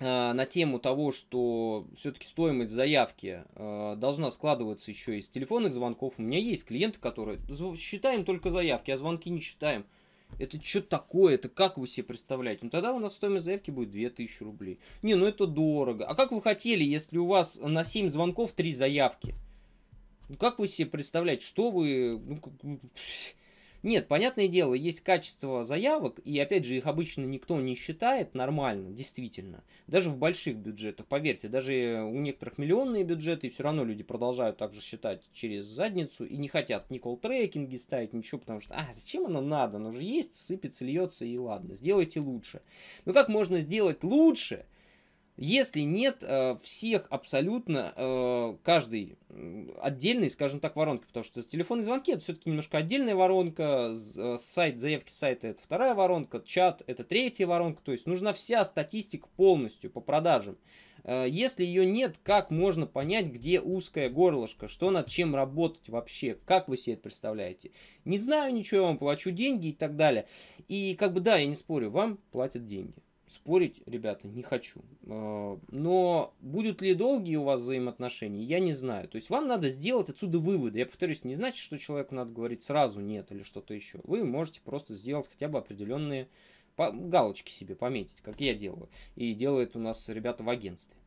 э, на тему того, что все-таки стоимость заявки э, должна складываться еще из телефонных звонков. У меня есть клиенты, которые считаем только заявки, а звонки не считаем. Это что такое? Это как вы себе представляете? Ну тогда у нас стоимость заявки будет 2000 рублей. Не, ну это дорого. А как вы хотели, если у вас на 7 звонков 3 заявки? Ну как вы себе представляете, что вы... Ну, Нет, понятное дело, есть качество заявок, и опять же, их обычно никто не считает нормально, действительно. Даже в больших бюджетах, поверьте, даже у некоторых миллионные бюджеты, и все равно люди продолжают также считать через задницу и не хотят ни колл-трекинги ставить, ничего, потому что, а, зачем оно надо? Оно же есть, сыпется, льется, и ладно, сделайте лучше. Но как можно сделать лучше, если нет э, всех абсолютно, э, каждый отдельный, скажем так, воронки, потому что телефонные звонки это все-таки немножко отдельная воронка, э, сайт, заявки сайта это вторая воронка, чат это третья воронка, то есть нужна вся статистика полностью по продажам. Если ее нет, как можно понять, где узкое горлышко, что над чем работать вообще, как вы себе это представляете? Не знаю ничего, я вам плачу деньги и так далее. И как бы да, я не спорю, вам платят деньги. Спорить, ребята, не хочу. Э, но будут ли долгие у вас взаимоотношения, я не знаю. То есть вам надо сделать отсюда выводы. Я повторюсь, не значит, что человеку надо говорить сразу нет или что-то еще. Вы можете просто сделать хотя бы определенные галочки себе пометить, как я делаю. И делают у нас ребята в агентстве.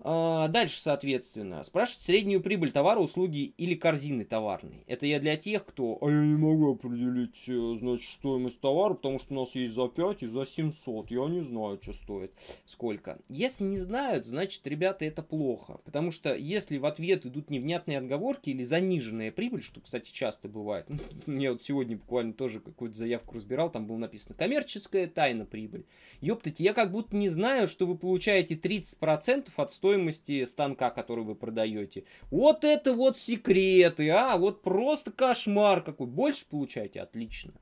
А, дальше, соответственно, спрашивать среднюю прибыль товара, услуги или корзины товарной. Это я для тех, кто... А я не могу определить, э, значит, стоимость товара, потому что у нас есть за 5 и за 700. Я не знаю, что стоит, сколько. Если не знают, значит, ребята, это плохо. Потому что если в ответ идут невнятные отговорки или заниженная прибыль, что, кстати, часто бывает. Я ну, вот сегодня буквально тоже какую-то заявку разбирал, там было написано «коммерческая тайна прибыль». Ёптать, я как будто не знаю, что вы получаете 30% от стоимости стоимости станка, который вы продаете. Вот это вот секреты, а, вот просто кошмар какой. Больше получаете? Отлично.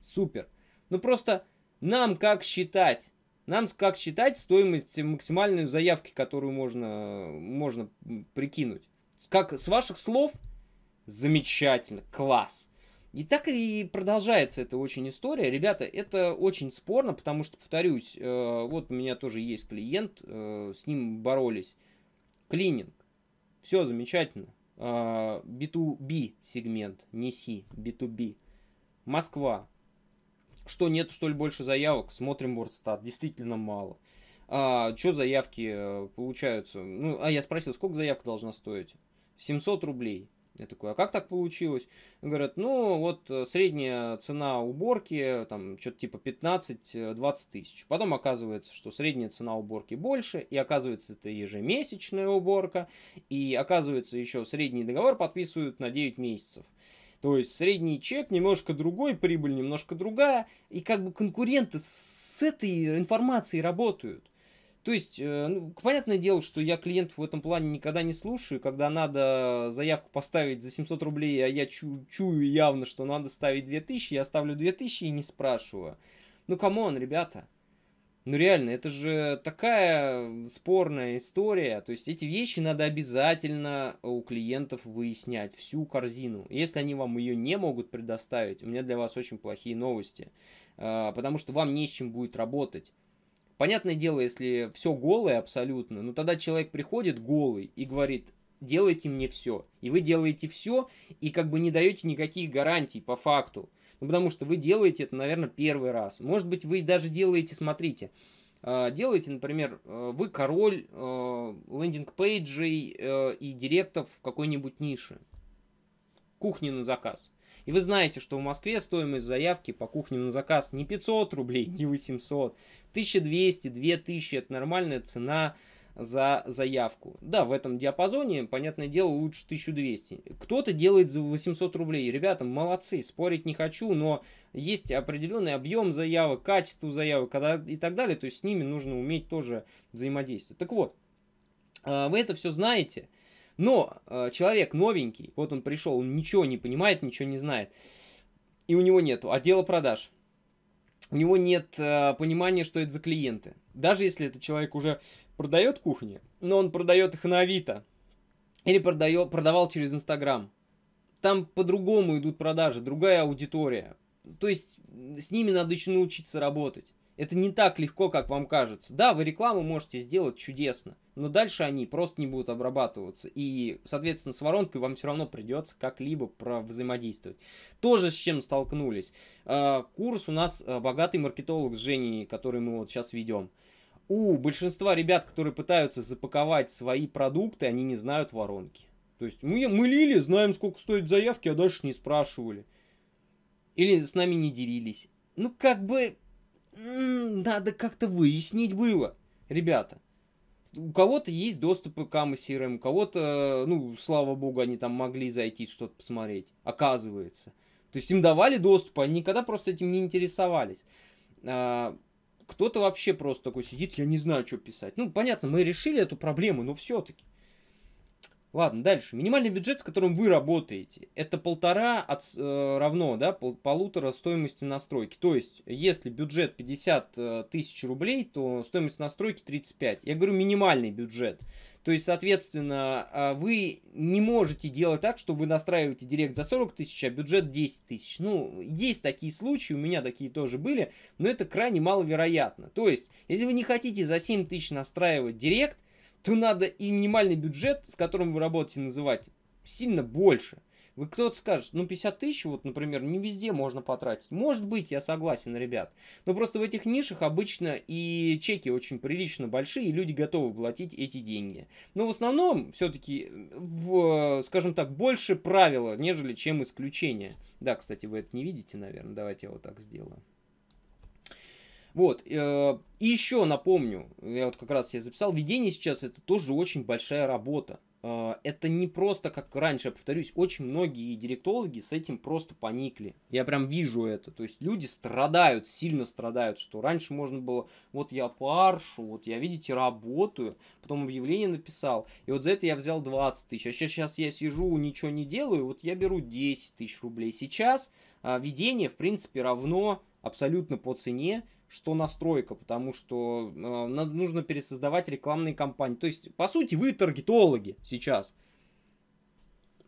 Супер. Ну просто нам как считать? Нам как считать стоимость максимальной заявки, которую можно, можно прикинуть? Как с ваших слов? Замечательно, класс. И так и продолжается эта очень история. Ребята, это очень спорно, потому что, повторюсь, э, вот у меня тоже есть клиент, э, с ним боролись. Клининг. Все замечательно. B2B а, сегмент, не C, B2B. Москва. Что, нет, что ли, больше заявок? Смотрим Wordstat, действительно мало. А, что заявки э, получаются? Ну, а я спросил, сколько заявка должна стоить? 700 рублей. Я такой, а как так получилось? Говорят, ну вот э, средняя цена уборки, э, там что-то типа 15-20 э, тысяч. Потом оказывается, что средняя цена уборки больше, и оказывается, это ежемесячная уборка, и оказывается, еще средний договор подписывают на 9 месяцев. То есть средний чек немножко другой, прибыль немножко другая, и как бы конкуренты с этой информацией работают. То есть, э, ну, понятное дело, что я клиентов в этом плане никогда не слушаю, когда надо заявку поставить за 700 рублей, а я чу чую явно, что надо ставить 2000, я ставлю 2000 и не спрашиваю. Ну, камон, ребята. Ну, реально, это же такая спорная история. То есть, эти вещи надо обязательно у клиентов выяснять, всю корзину. Если они вам ее не могут предоставить, у меня для вас очень плохие новости. А, потому что вам не с чем будет работать. Понятное дело, если все голое абсолютно, но ну, тогда человек приходит голый и говорит, делайте мне все. И вы делаете все, и как бы не даете никаких гарантий по факту. Ну, потому что вы делаете это, наверное, первый раз. Может быть, вы даже делаете, смотрите, а, делаете, например, э, вы король э, лендинг-пейджей э, и директов какой-нибудь ниши Кухни на заказ – и вы знаете, что в Москве стоимость заявки по кухне на заказ не 500 рублей, не 800, 1200, 2000 это нормальная цена за заявку. Да, в этом диапазоне, понятное дело, лучше 1200. Кто-то делает за 800 рублей. Ребята, молодцы, спорить не хочу, но есть определенный объем заявок, качество заявок когда, и так далее. То есть с ними нужно уметь тоже взаимодействовать. Так вот, а, вы это все знаете – но э, человек новенький, вот он пришел, он ничего не понимает, ничего не знает. И у него нету отдела а продаж. У него нет э, понимания, что это за клиенты. Даже если этот человек уже продает кухни, но он продает их на Авито. Или продает, продавал через Инстаграм. Там по-другому идут продажи, другая аудитория. То есть с ними надо еще научиться работать. Это не так легко, как вам кажется. Да, вы рекламу можете сделать чудесно, но дальше они просто не будут обрабатываться. И, соответственно, с воронкой вам все равно придется как-либо взаимодействовать. Тоже с чем столкнулись. А, курс у нас а, «Богатый маркетолог» с Женей, который мы вот сейчас ведем. У большинства ребят, которые пытаются запаковать свои продукты, они не знают воронки. То есть мы, мы лили, знаем, сколько стоит заявки, а дальше не спрашивали. Или с нами не делились. Ну, как бы, надо как-то выяснить было, ребята. У кого-то есть доступы к AMA у кого-то, э, ну, слава богу, они там могли зайти что-то посмотреть, оказывается. То есть им давали доступ, они никогда просто этим не интересовались. А, кто-то вообще просто такой сидит, я не знаю, что писать. Ну, понятно, мы решили эту проблему, но все-таки. Ладно, дальше. Минимальный бюджет, с которым вы работаете, это полтора от, э, равно да, пол, полутора стоимости настройки. То есть, если бюджет 50 э, тысяч рублей, то стоимость настройки 35. Я говорю минимальный бюджет. То есть, соответственно, э, вы не можете делать так, что вы настраиваете директ за 40 тысяч, а бюджет 10 тысяч. Ну, есть такие случаи, у меня такие тоже были, но это крайне маловероятно. То есть, если вы не хотите за 7 тысяч настраивать директ, то надо и минимальный бюджет, с которым вы работаете, называть сильно больше. Вы кто-то скажет, ну 50 тысяч, вот, например, не везде можно потратить. Может быть, я согласен, ребят. Но просто в этих нишах обычно и чеки очень прилично большие, и люди готовы платить эти деньги. Но в основном все-таки, скажем так, больше правила, нежели чем исключение. Да, кстати, вы это не видите, наверное. Давайте я вот так сделаю. Вот. Э, и еще напомню, я вот как раз я записал, ведение сейчас это тоже очень большая работа. Э, это не просто, как раньше, я повторюсь, очень многие директологи с этим просто поникли. Я прям вижу это. То есть люди страдают, сильно страдают, что раньше можно было, вот я паршу, вот я, видите, работаю, потом объявление написал, и вот за это я взял 20 тысяч, а сейчас, сейчас я сижу, ничего не делаю, вот я беру 10 тысяч рублей. Сейчас э, ведение, в принципе, равно абсолютно по цене что настройка, потому что э, нужно пересоздавать рекламные кампании. То есть, по сути, вы таргетологи сейчас.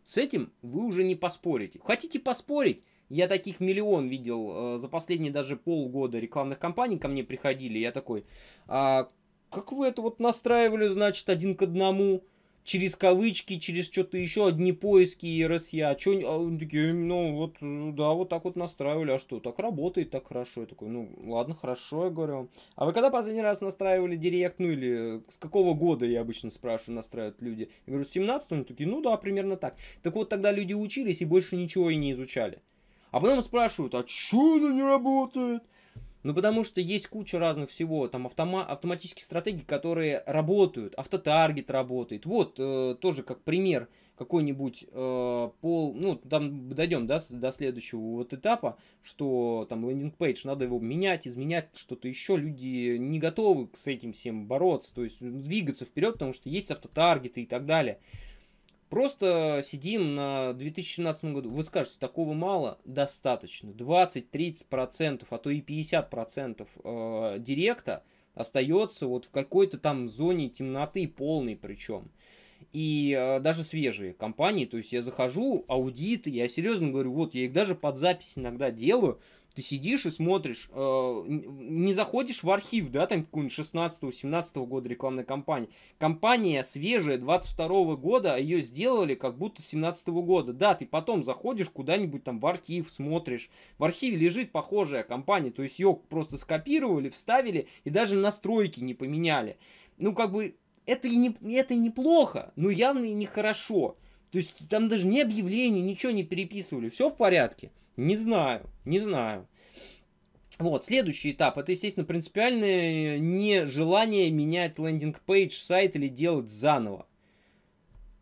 С этим вы уже не поспорите. Хотите поспорить? Я таких миллион видел э, за последние даже полгода рекламных кампаний ко мне приходили. Я такой, а, как вы это вот настраивали, значит, один к одному? через кавычки, через что-то еще, одни поиски и Россия, А что, а, такие, ну вот, ну да, вот так вот настраивали, а что, так работает, так хорошо. Я такой, ну ладно, хорошо, я говорю. А вы когда последний раз настраивали Директ, ну или с какого года, я обычно спрашиваю, настраивают люди? Я говорю, с 17 они такие, ну да, примерно так. Так вот тогда люди учились и больше ничего и не изучали. А потом спрашивают, а что оно не работает? Ну, потому что есть куча разных всего, там автома- автоматических стратегий, которые работают, автотаргет работает. Вот, э, тоже как пример какой-нибудь э, пол, ну, там дойдем, да, до следующего вот этапа, что там лендинг-пейдж, надо его менять, изменять, что-то еще, люди не готовы с этим всем бороться, то есть двигаться вперед, потому что есть автотаргеты и так далее. Просто сидим на 2017 году. Вы скажете, такого мало? Достаточно. 20-30%, а то и 50% э, директа остается вот в какой-то там зоне темноты полной причем. И э, даже свежие компании, то есть я захожу, аудиты, я серьезно говорю, вот я их даже под запись иногда делаю, ты сидишь и смотришь, э, не заходишь в архив, да, там какую-нибудь 16-17 года рекламной кампании. Компания свежая, 22 года, а ее сделали как будто 17 года. Да, ты потом заходишь куда-нибудь там в архив, смотришь. В архиве лежит похожая компания, то есть ее просто скопировали, вставили и даже настройки не поменяли. Ну, как бы, это и, не, это и неплохо, но явно и нехорошо. То есть там даже ни объявления, ничего не переписывали, все в порядке. Не знаю, не знаю. Вот, следующий этап, это, естественно, принципиальное нежелание менять лендинг-пейдж, сайт или делать заново.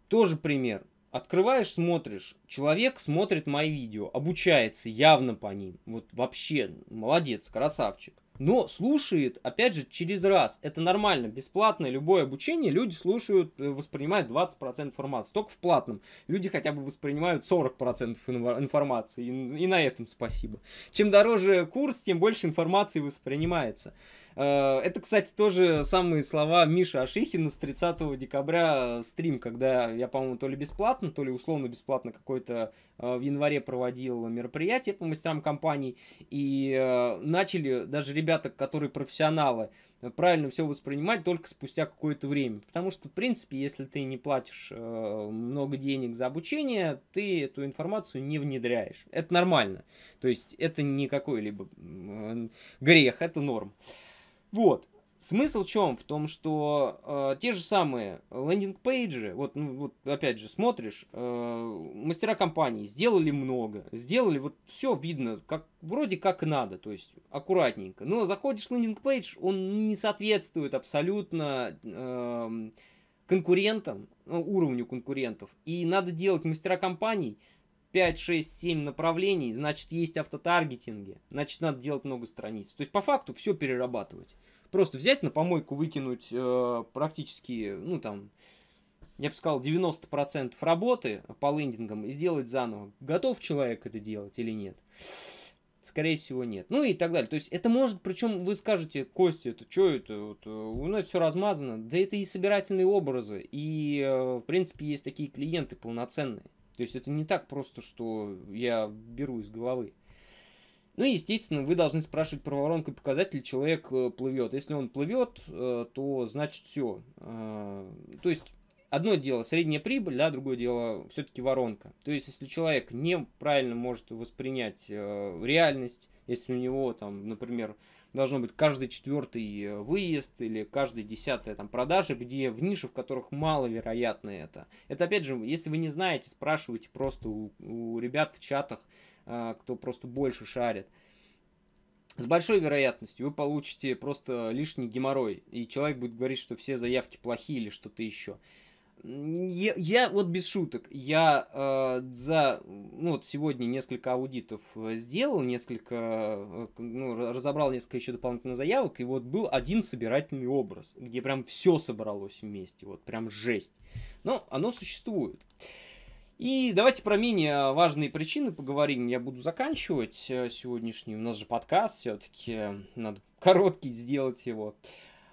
Тоже пример. Открываешь, смотришь. Человек смотрит мои видео, обучается явно по ним. Вот вообще, молодец, красавчик но слушает, опять же, через раз. Это нормально, бесплатное любое обучение, люди слушают, э, воспринимают 20% информации, только в платном. Люди хотя бы воспринимают 40% информации, и, и на этом спасибо. Чем дороже курс, тем больше информации воспринимается. Э, это, кстати, тоже самые слова Миши Ашихина с 30 декабря э, стрим, когда я, по-моему, то ли бесплатно, то ли условно бесплатно какой-то э, в январе проводил мероприятие по мастерам компаний. И начали даже ребята, которые профессионалы, правильно все воспринимать только спустя какое-то время. Потому что, в принципе, если ты не платишь много денег за обучение, ты эту информацию не внедряешь. Это нормально. То есть это не какой-либо грех, это норм. Вот. Смысл в чем? В том, что э, те же самые лендинг-пейджи, вот, ну, вот опять же смотришь, э, мастера компании сделали много, сделали вот все видно, как, вроде как надо, то есть аккуратненько. Но заходишь на лендинг-пейдж, он не соответствует абсолютно эм, э, конкурентам, уровню конкурентов. И надо делать мастера компаний 5, 6, 7 направлений, значит, есть автотаргетинги, значит, надо делать много страниц. То есть, по факту, все перерабатывать. Просто взять на помойку, выкинуть э, практически, ну, там, я бы сказал, 90% работы по лендингам и сделать заново. Готов человек это делать или нет? Скорее всего, нет. Ну и так далее. То есть это может, причем вы скажете, Костя, это что это? Вот, ну, это все размазано. Да это и собирательные образы. И, э, в принципе, есть такие клиенты полноценные. То есть это не так просто, что я беру из головы. Ну и, естественно, вы должны спрашивать про воронку и показатели, человек э, плывет. Если он плывет, э, то значит все. Э, то есть одно дело средняя прибыль, да, другое дело все-таки воронка. То есть если человек неправильно может воспринять реальность, если у него там, например, должно быть каждый четвертый э, выезд или каждый десятая там продажи где в нише, в которых маловероятно это. Это опять же, если вы не знаете, спрашивайте просто у, у ребят в чатах, а, кто просто больше шарит. С большой вероятностью вы получите просто лишний геморрой, и человек будет говорить, что все заявки плохие или что-то еще. Я, я вот без шуток, я э, за, ну вот сегодня несколько аудитов э, сделал, несколько, э, ну, разобрал несколько еще дополнительных заявок, и вот был один собирательный образ, где прям все собралось вместе, вот прям жесть. Но оно существует. И давайте про менее важные причины поговорим. Я буду заканчивать э, сегодняшний, у нас же подкаст все-таки, надо короткий сделать его.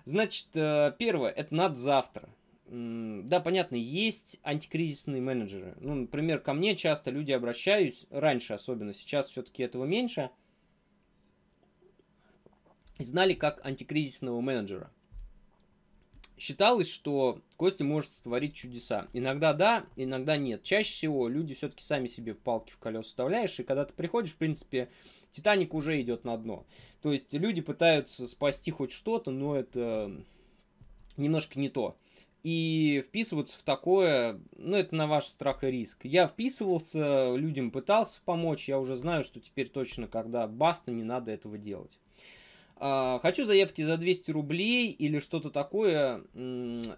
Значит, первое, это надо завтра да, понятно, есть антикризисные менеджеры. Ну, например, ко мне часто люди обращаются, раньше особенно, сейчас все-таки этого меньше, знали как антикризисного менеджера. Считалось, что Костя может створить чудеса. Иногда да, иногда нет. Чаще всего люди все-таки сами себе в палки в колеса вставляешь, и когда ты приходишь, в принципе, Титаник уже идет на дно. То есть люди пытаются спасти хоть что-то, но это немножко не то и вписываться в такое, ну, это на ваш страх и риск. Я вписывался, людям пытался помочь, я уже знаю, что теперь точно, когда баста, не надо этого делать. А, хочу заявки за 200 рублей или что-то такое.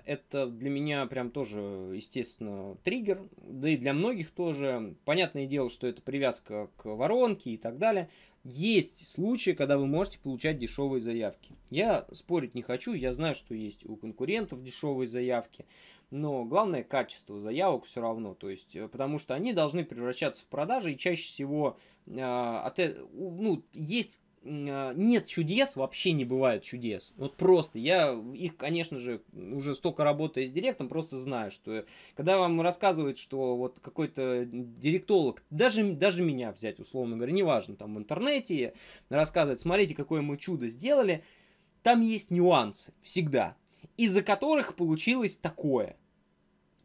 Это для меня прям тоже, естественно, триггер. Да и для многих тоже. Понятное дело, что это привязка к воронке и так далее. Есть случаи, когда вы можете получать дешевые заявки. Я спорить не хочу, я знаю, что есть у конкурентов дешевые заявки, но главное качество заявок все равно, то есть, э, потому что они должны превращаться в продажи, и чаще всего а, э, от, ну, есть а, нет чудес, вообще не бывает чудес. Вот просто. Я их, конечно же, уже столько работая с директом, просто знаю, что когда вам рассказывают, что вот какой-то директолог, даже, даже меня взять, условно говоря, неважно, там в интернете рассказывает, смотрите, какое мы чудо сделали, там есть нюансы всегда, из-за которых получилось такое.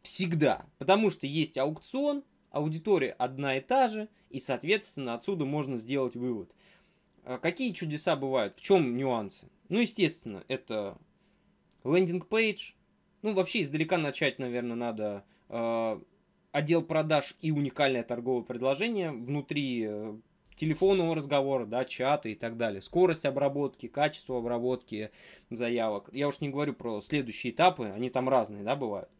Всегда. Потому что есть аукцион, аудитория одна и та же, и, соответственно, отсюда можно сделать вывод – а какие чудеса бывают? В чем нюансы? Ну, естественно, это лендинг-пейдж. Ну, вообще, издалека начать, наверное, надо а, отдел продаж и уникальное торговое предложение внутри э, телефонного разговора, да, чата и так далее. Скорость обработки, качество обработки заявок. Я уж не говорю про следующие этапы, они там разные, да, бывают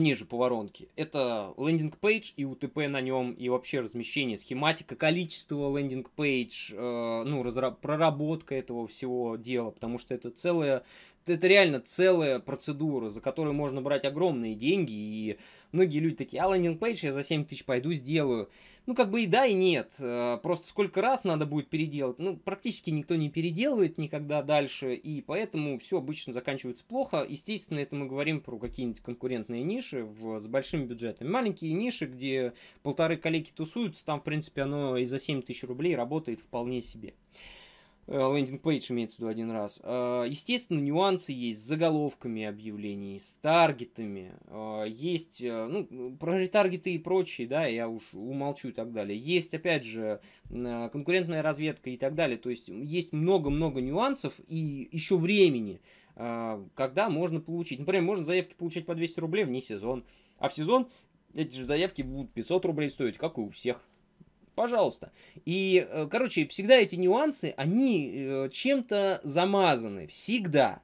ниже по воронке. Это лендинг-пейдж и УТП на нем, и вообще размещение, схематика, количество лендинг-пейдж, э, ну, разра- проработка этого всего дела, потому что это целая это реально целая процедура, за которую можно брать огромные деньги, и многие люди такие, а лендинг-пейдж я за 7 тысяч пойду сделаю. Ну, как бы и да, и нет. Э, просто сколько раз надо будет переделать? Ну, практически никто не переделывает никогда дальше, и поэтому все обычно заканчивается плохо. Естественно, это мы говорим про какие-нибудь конкурентные ниши в, с большими бюджетами. Маленькие ниши, где полторы коллеги тусуются, там, в принципе, оно и за 7 тысяч рублей работает вполне себе. Э, лендинг-пейдж имеется в виду один раз. Э, естественно, нюансы есть с заголовками объявлений, с таргетами. Э, есть, ну, про ретаргеты и прочие, да, я уж умолчу и так далее. Есть, опять же, конкурентная разведка и так далее. То есть, есть много-много нюансов и еще времени, когда можно получить. Например, можно заявки получать по 200 рублей вне сезон. А в сезон эти же заявки будут 500 рублей стоить, как и у всех пожалуйста. И, э, короче, всегда эти нюансы, они э, чем-то замазаны, всегда.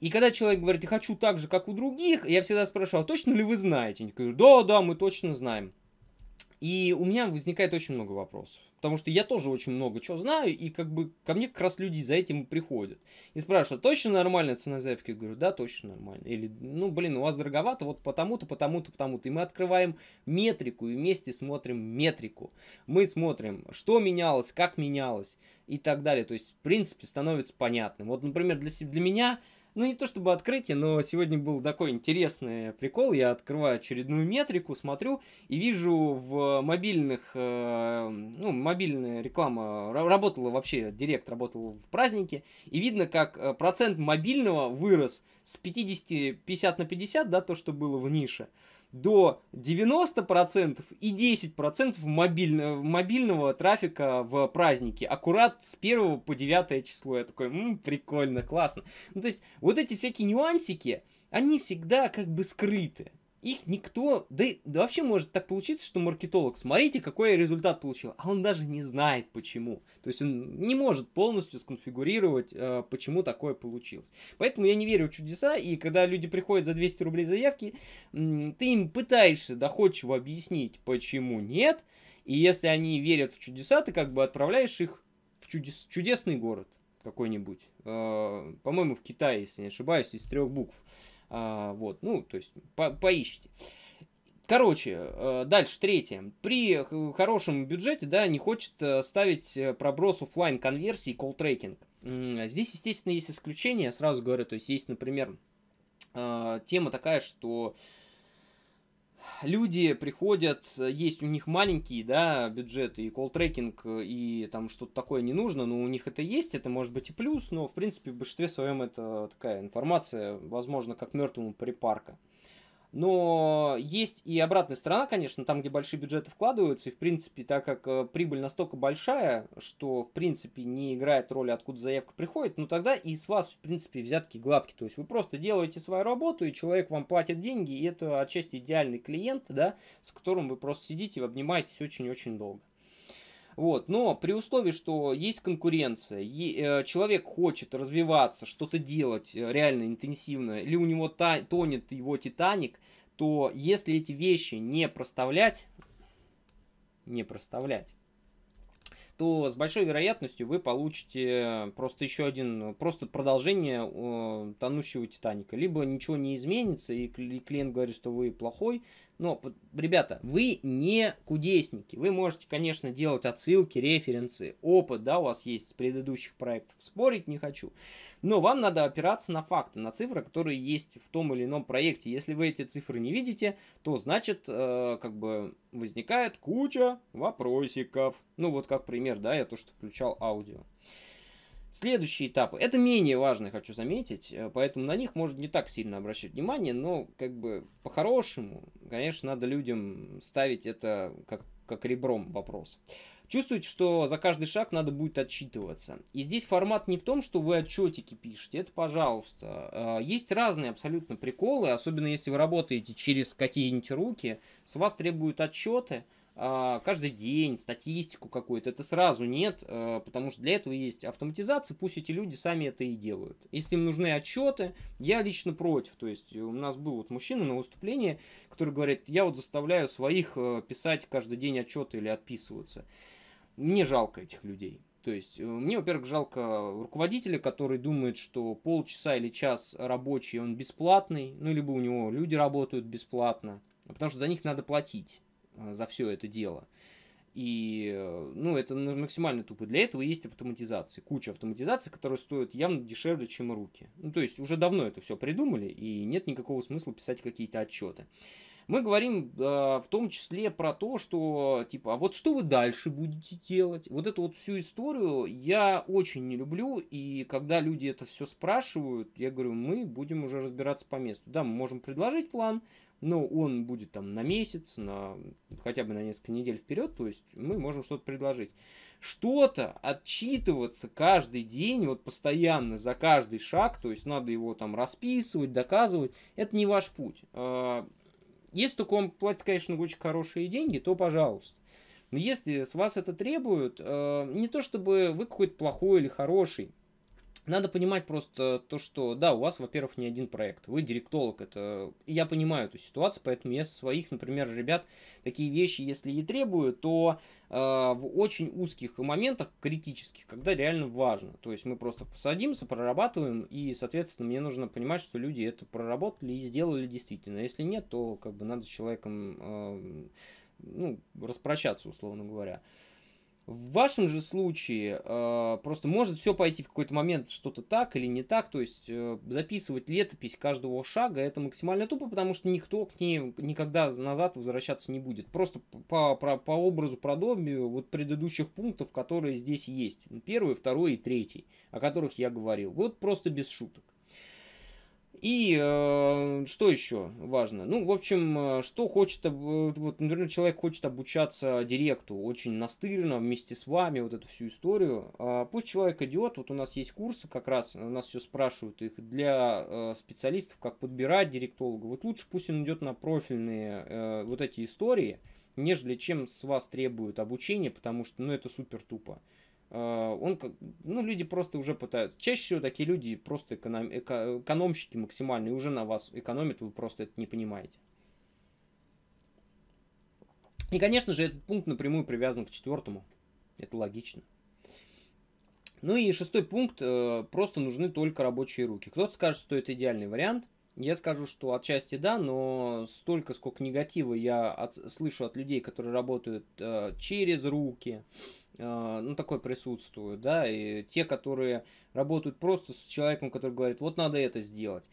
И когда человек говорит, я хочу так же, как у других, я всегда спрашиваю, а точно ли вы знаете? Они говорят, да, да, мы точно знаем. И у меня возникает очень много вопросов. Потому что я тоже очень много чего знаю, и как бы ко мне как раз люди за этим и приходят. И спрашивают, точно нормальная цена заявки? Я говорю, да, точно нормально. Или, ну, блин, у вас дороговато, вот потому-то, потому-то, потому-то. И мы открываем метрику, и вместе смотрим метрику. Мы смотрим, что менялось, как менялось и так далее. То есть, в принципе, становится понятным. Вот, например, для, для меня ну не то чтобы открытие, но сегодня был такой интересный прикол. Я открываю очередную метрику, смотрю и вижу в мобильных, э, ну, мобильная реклама, работала вообще, директ работал в празднике, и видно, как э, процент мобильного вырос с 50, 50 на 50, да, то, что было в нише, до 90% и 10% мобиль... мобильного трафика в праздники Аккурат с 1 по 9 число. Я такой, м-м, прикольно, классно. Ну, то есть, вот эти всякие нюансики, они всегда как бы скрыты их никто, да, да вообще может так получиться, что маркетолог, смотрите, какой я результат получил, а он даже не знает почему. То есть он не может полностью сконфигурировать, э, почему такое получилось. Поэтому я не верю в чудеса, и когда люди приходят за 200 рублей заявки, ты им пытаешься доходчиво объяснить, почему нет, и если они верят в чудеса, ты как бы отправляешь их в чудес, чудесный город какой-нибудь. Э, по-моему, в Китае, если не ошибаюсь, из трех букв. А, вот, ну, то есть, по поищите. Короче, э, дальше, третье. При хорошем бюджете, да, не хочет э, ставить э, проброс офлайн конверсии и колл-трекинг. Здесь, естественно, есть исключения, я сразу говорю, то есть есть, например, тема такая, что люди приходят, есть у них маленькие, да, бюджеты, и колл-трекинг, и там что-то такое не нужно, но у них это есть, это может быть и плюс, но, в принципе, в большинстве своем это такая информация, возможно, как мертвому припарка. Но есть и обратная сторона, конечно, там, где большие бюджеты вкладываются, и, в принципе, так как э, прибыль настолько большая, что, в принципе, не играет роли, откуда заявка приходит, ну тогда и с вас, в принципе, взятки гладкие. То есть вы просто делаете свою работу, и человек вам платит деньги, и это отчасти идеальный клиент, да, с которым вы просто сидите и обнимаетесь очень-очень долго. Вот. Но при условии, что есть конкуренция, э, человек хочет развиваться, что-то делать э, реально интенсивно, или у него тонет его Титаник, то если эти вещи не проставлять, не проставлять, то с большой вероятностью вы получите просто еще один, просто продолжение э, тонущего Титаника. Либо ничего не изменится, и клиент говорит, что вы плохой, но, ребята, вы не кудесники. Вы можете, конечно, делать отсылки, референсы, опыт, да, у вас есть с предыдущих проектов. Спорить не хочу. Но вам надо опираться на факты, на цифры, которые есть в том или ином проекте. Если вы эти цифры не видите, то значит, э, как бы возникает куча вопросиков. Ну, вот как пример, да, я то, что включал аудио. Следующие этапы, это менее важно, хочу заметить, э, поэтому на них может не так сильно обращать внимание, но как бы по-хорошему, конечно, надо людям ставить это как, как ребром вопрос. Чувствуете, что за каждый шаг надо будет отчитываться. И здесь формат не в том, что вы отчетики пишете, это пожалуйста. Э, есть разные абсолютно приколы, особенно если вы работаете через какие-нибудь руки, с вас требуют отчеты, а, каждый день статистику какую-то, это сразу нет, а, потому что для этого есть автоматизация, пусть эти люди сами это и делают. Если им нужны отчеты, я лично против. То есть у нас был вот мужчина на выступлении, который говорит, я вот заставляю своих э, писать каждый день отчеты или отписываться. Мне жалко этих людей. То есть э, мне, во-первых, жалко руководителя, который думает, что полчаса или час рабочий, он бесплатный, ну, либо у него люди работают бесплатно, а потому что за них надо платить. Э, за все это дело. И, э, ну, это максимально тупо. Для этого есть автоматизация, Куча автоматизации, которая стоит явно дешевле, чем руки. Ну, то есть, уже давно это все придумали, и нет никакого смысла писать какие-то отчеты. Мы говорим э, в том числе про то, что, типа, а вот что вы дальше будете делать? Вот эту вот всю историю я очень не люблю, и когда люди это все спрашивают, я говорю, мы будем уже разбираться по месту. Да, мы можем предложить план, но он будет там на месяц, на хотя бы на несколько недель вперед, то есть мы можем что-то предложить. Что-то отчитываться каждый день, вот постоянно за каждый шаг, то есть надо его там расписывать, доказывать, это не ваш путь. А, если только вам платит конечно, очень хорошие деньги, то пожалуйста. Но если с вас это требуют, а, не то чтобы вы какой-то плохой или хороший, надо понимать просто то, что, да, у вас, во-первых, не один проект, вы директолог, это я понимаю эту ситуацию, поэтому я своих, например, ребят такие вещи, если и требую, то э, в очень узких моментах, критических, когда реально важно, то есть мы просто посадимся, прорабатываем, и, соответственно, мне нужно понимать, что люди это проработали и сделали действительно, а если нет, то как бы надо с человеком, э, ну, распрощаться, условно говоря. Э, в вашем же случае э, просто может все пойти в какой-то момент что-то так или не так, то есть э, записывать летопись каждого шага это максимально тупо, потому что никто к ней никогда назад возвращаться не будет. Просто по, по, по образу, продобию вот предыдущих пунктов, которые здесь есть. Первый, второй и третий, о которых я говорил. Вот просто без шуток. И э, что еще важно? Ну, в общем, э, что хочет, э, вот, например, человек хочет обучаться директу очень настырно вместе с вами, вот эту всю историю. Э, пусть человек идет, вот у нас есть курсы как раз, у нас все спрашивают их для э, специалистов, как подбирать директолога. Вот лучше пусть он идет на профильные э, вот эти истории, нежели чем с вас требуют обучение, потому что, ну, это супер тупо. Э, он, ну, люди просто уже пытаются. Чаще всего такие люди просто эконом, эко, экономщики максимальные, уже на вас экономят, вы просто это не понимаете. И, конечно же, этот пункт напрямую привязан к четвертому. Это логично. Ну и шестой пункт. Э, просто нужны только рабочие руки. Кто-то скажет, что это идеальный вариант. Я скажу, что отчасти да, но столько, сколько негатива я от, слышу от людей, которые работают э, через руки, а, ну, такое присутствует, да, и те, которые работают просто с человеком, который говорит, вот надо это сделать.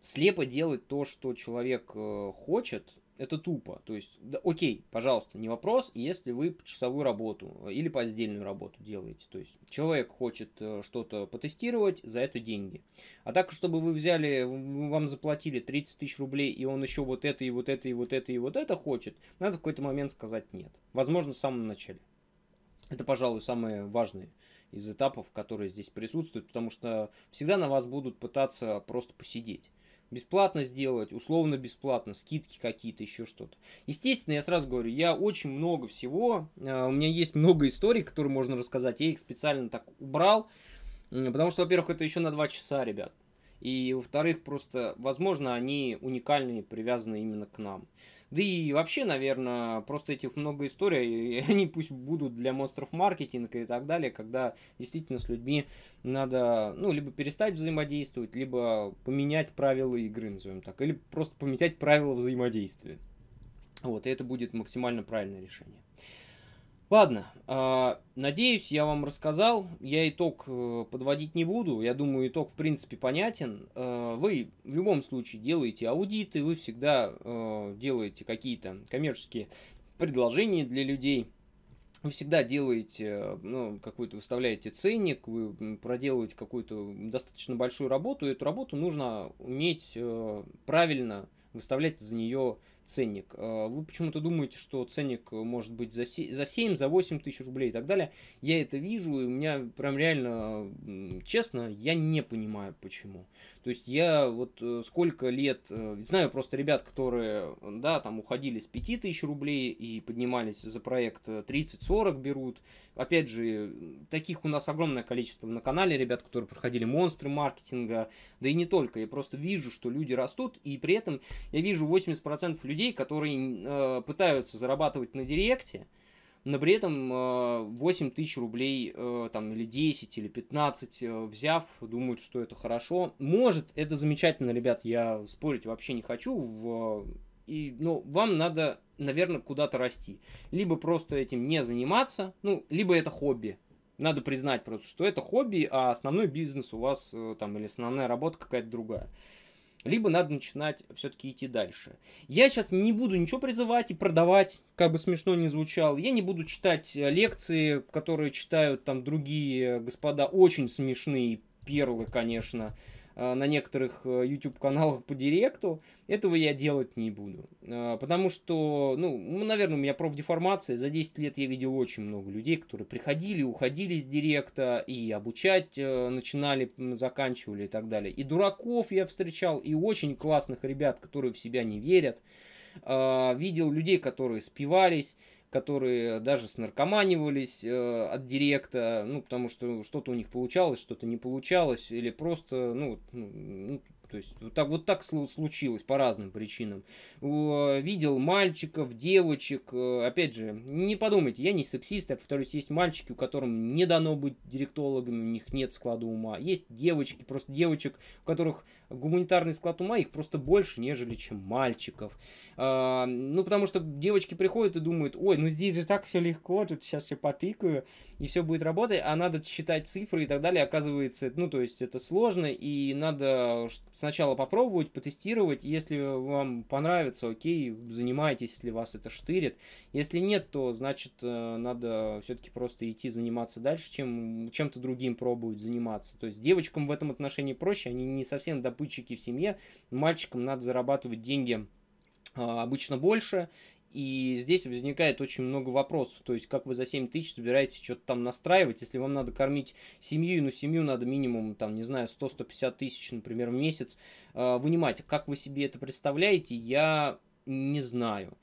Слепо делать то, что человек э, хочет, это тупо. То есть, да, окей, пожалуйста, не вопрос, если вы по часовую работу э, или по отдельную работу делаете. То есть, человек хочет э, что-то потестировать, за это деньги. А так, чтобы вы взяли, вам заплатили 30 тысяч рублей, и он еще вот это, и вот это, и вот это, и вот это хочет, надо в какой-то момент сказать нет. Возможно, в самом начале. Это, пожалуй, самые важные из этапов, которые здесь присутствуют, потому что всегда на вас будут пытаться просто посидеть. Бесплатно сделать, условно бесплатно, скидки какие-то, еще что-то. Естественно, я сразу говорю, я очень много всего, э, у меня есть много историй, которые можно рассказать, я их специально так убрал, потому что, во-первых, это еще на 2 часа, ребят. И, во-вторых, просто, возможно, они уникальные, привязаны именно к нам. Да и вообще, наверное, просто этих много историй, и они пусть будут для монстров маркетинга и так далее, когда действительно с людьми надо, ну, либо перестать взаимодействовать, либо поменять правила игры, назовем так, или просто поменять правила взаимодействия. Вот, и это будет максимально правильное решение. Ладно, а, надеюсь, я вам рассказал. Я итог э, подводить не буду. Я думаю, итог в принципе понятен. Э, вы в любом случае делаете аудиты, вы всегда э, делаете какие-то коммерческие предложения для людей. Вы всегда делаете, ну, какую то выставляете ценник, вы проделываете какую-то достаточно большую работу, и эту работу нужно уметь правильно выставлять за нее ценник. А, вы почему-то думаете, что ценник может быть за 7, за 8 тысяч рублей и так далее. Я это вижу, и у меня прям реально, честно, я не понимаю, почему. То есть я вот э, сколько лет, э, знаю просто ребят, которые, да, там уходили с 5 тысяч рублей и поднимались за проект 30-40 э, берут. Опять же, таких у нас огромное количество на канале ребят, которые проходили монстры маркетинга, да и не только. Я просто вижу, что люди растут, и при этом я вижу 80% людей, людей, которые э, пытаются зарабатывать на директе, но при этом э, 8 тысяч рублей, э, там, или 10, или 15 э, взяв, думают, что это хорошо. Может, это замечательно, ребят, я спорить вообще не хочу, в, и, но вам надо, наверное, куда-то расти. Либо просто этим не заниматься, ну, либо это хобби, надо признать просто, что это хобби, а основной бизнес у вас э, там или основная работа какая-то другая либо надо начинать все-таки идти дальше. Я сейчас не буду ничего призывать и продавать, как бы смешно ни звучало. Я не буду читать э, лекции, которые читают там другие господа, очень смешные перлы, конечно, Э, на некоторых э, YouTube-каналах по директу. Этого я делать не буду. Э, потому что, ну, наверное, у меня профдеформация. За 10 лет я видел очень много людей, которые приходили, уходили из директа и обучать начинали, заканчивали и так далее. И дураков я встречал, и очень классных ребят, которые в себя не верят. Видел людей, которые спивались которые даже снаркоманивались э, от директа, ну, потому что что-то у них получалось, что-то не получалось, или просто, ну, ну, ну то есть вот так, вот так случилось по разным причинам. Э, видел мальчиков, девочек. Э, опять же, не подумайте, я не сексист, я повторюсь, есть мальчики, у которым не дано быть директологами, у них нет склада ума. Есть девочки, просто девочек, у которых гуманитарный склад ума, их просто больше, нежели чем мальчиков. А, ну, потому что девочки приходят и думают, ой, ну здесь же так все легко, тут сейчас я потыкаю, и все будет работать, а надо считать цифры и так далее. Оказывается, ну, то есть это сложно, и надо сначала попробовать, потестировать. Если вам понравится, окей, занимайтесь, если вас это штырит. Если нет, то значит э, надо все-таки просто идти заниматься дальше, чем чем-то другим пробовать заниматься. То есть девочкам в этом отношении проще, они не совсем добытчики в семье. Мальчикам надо зарабатывать деньги а, обычно больше, и здесь возникает очень много вопросов. То есть, как вы за 7 тысяч собираетесь что-то там настраивать, если вам надо кормить семью, ну, семью надо минимум, там, не знаю, 100-150 тысяч, например, в месяц э, вынимать. Как вы себе это представляете, я не знаю.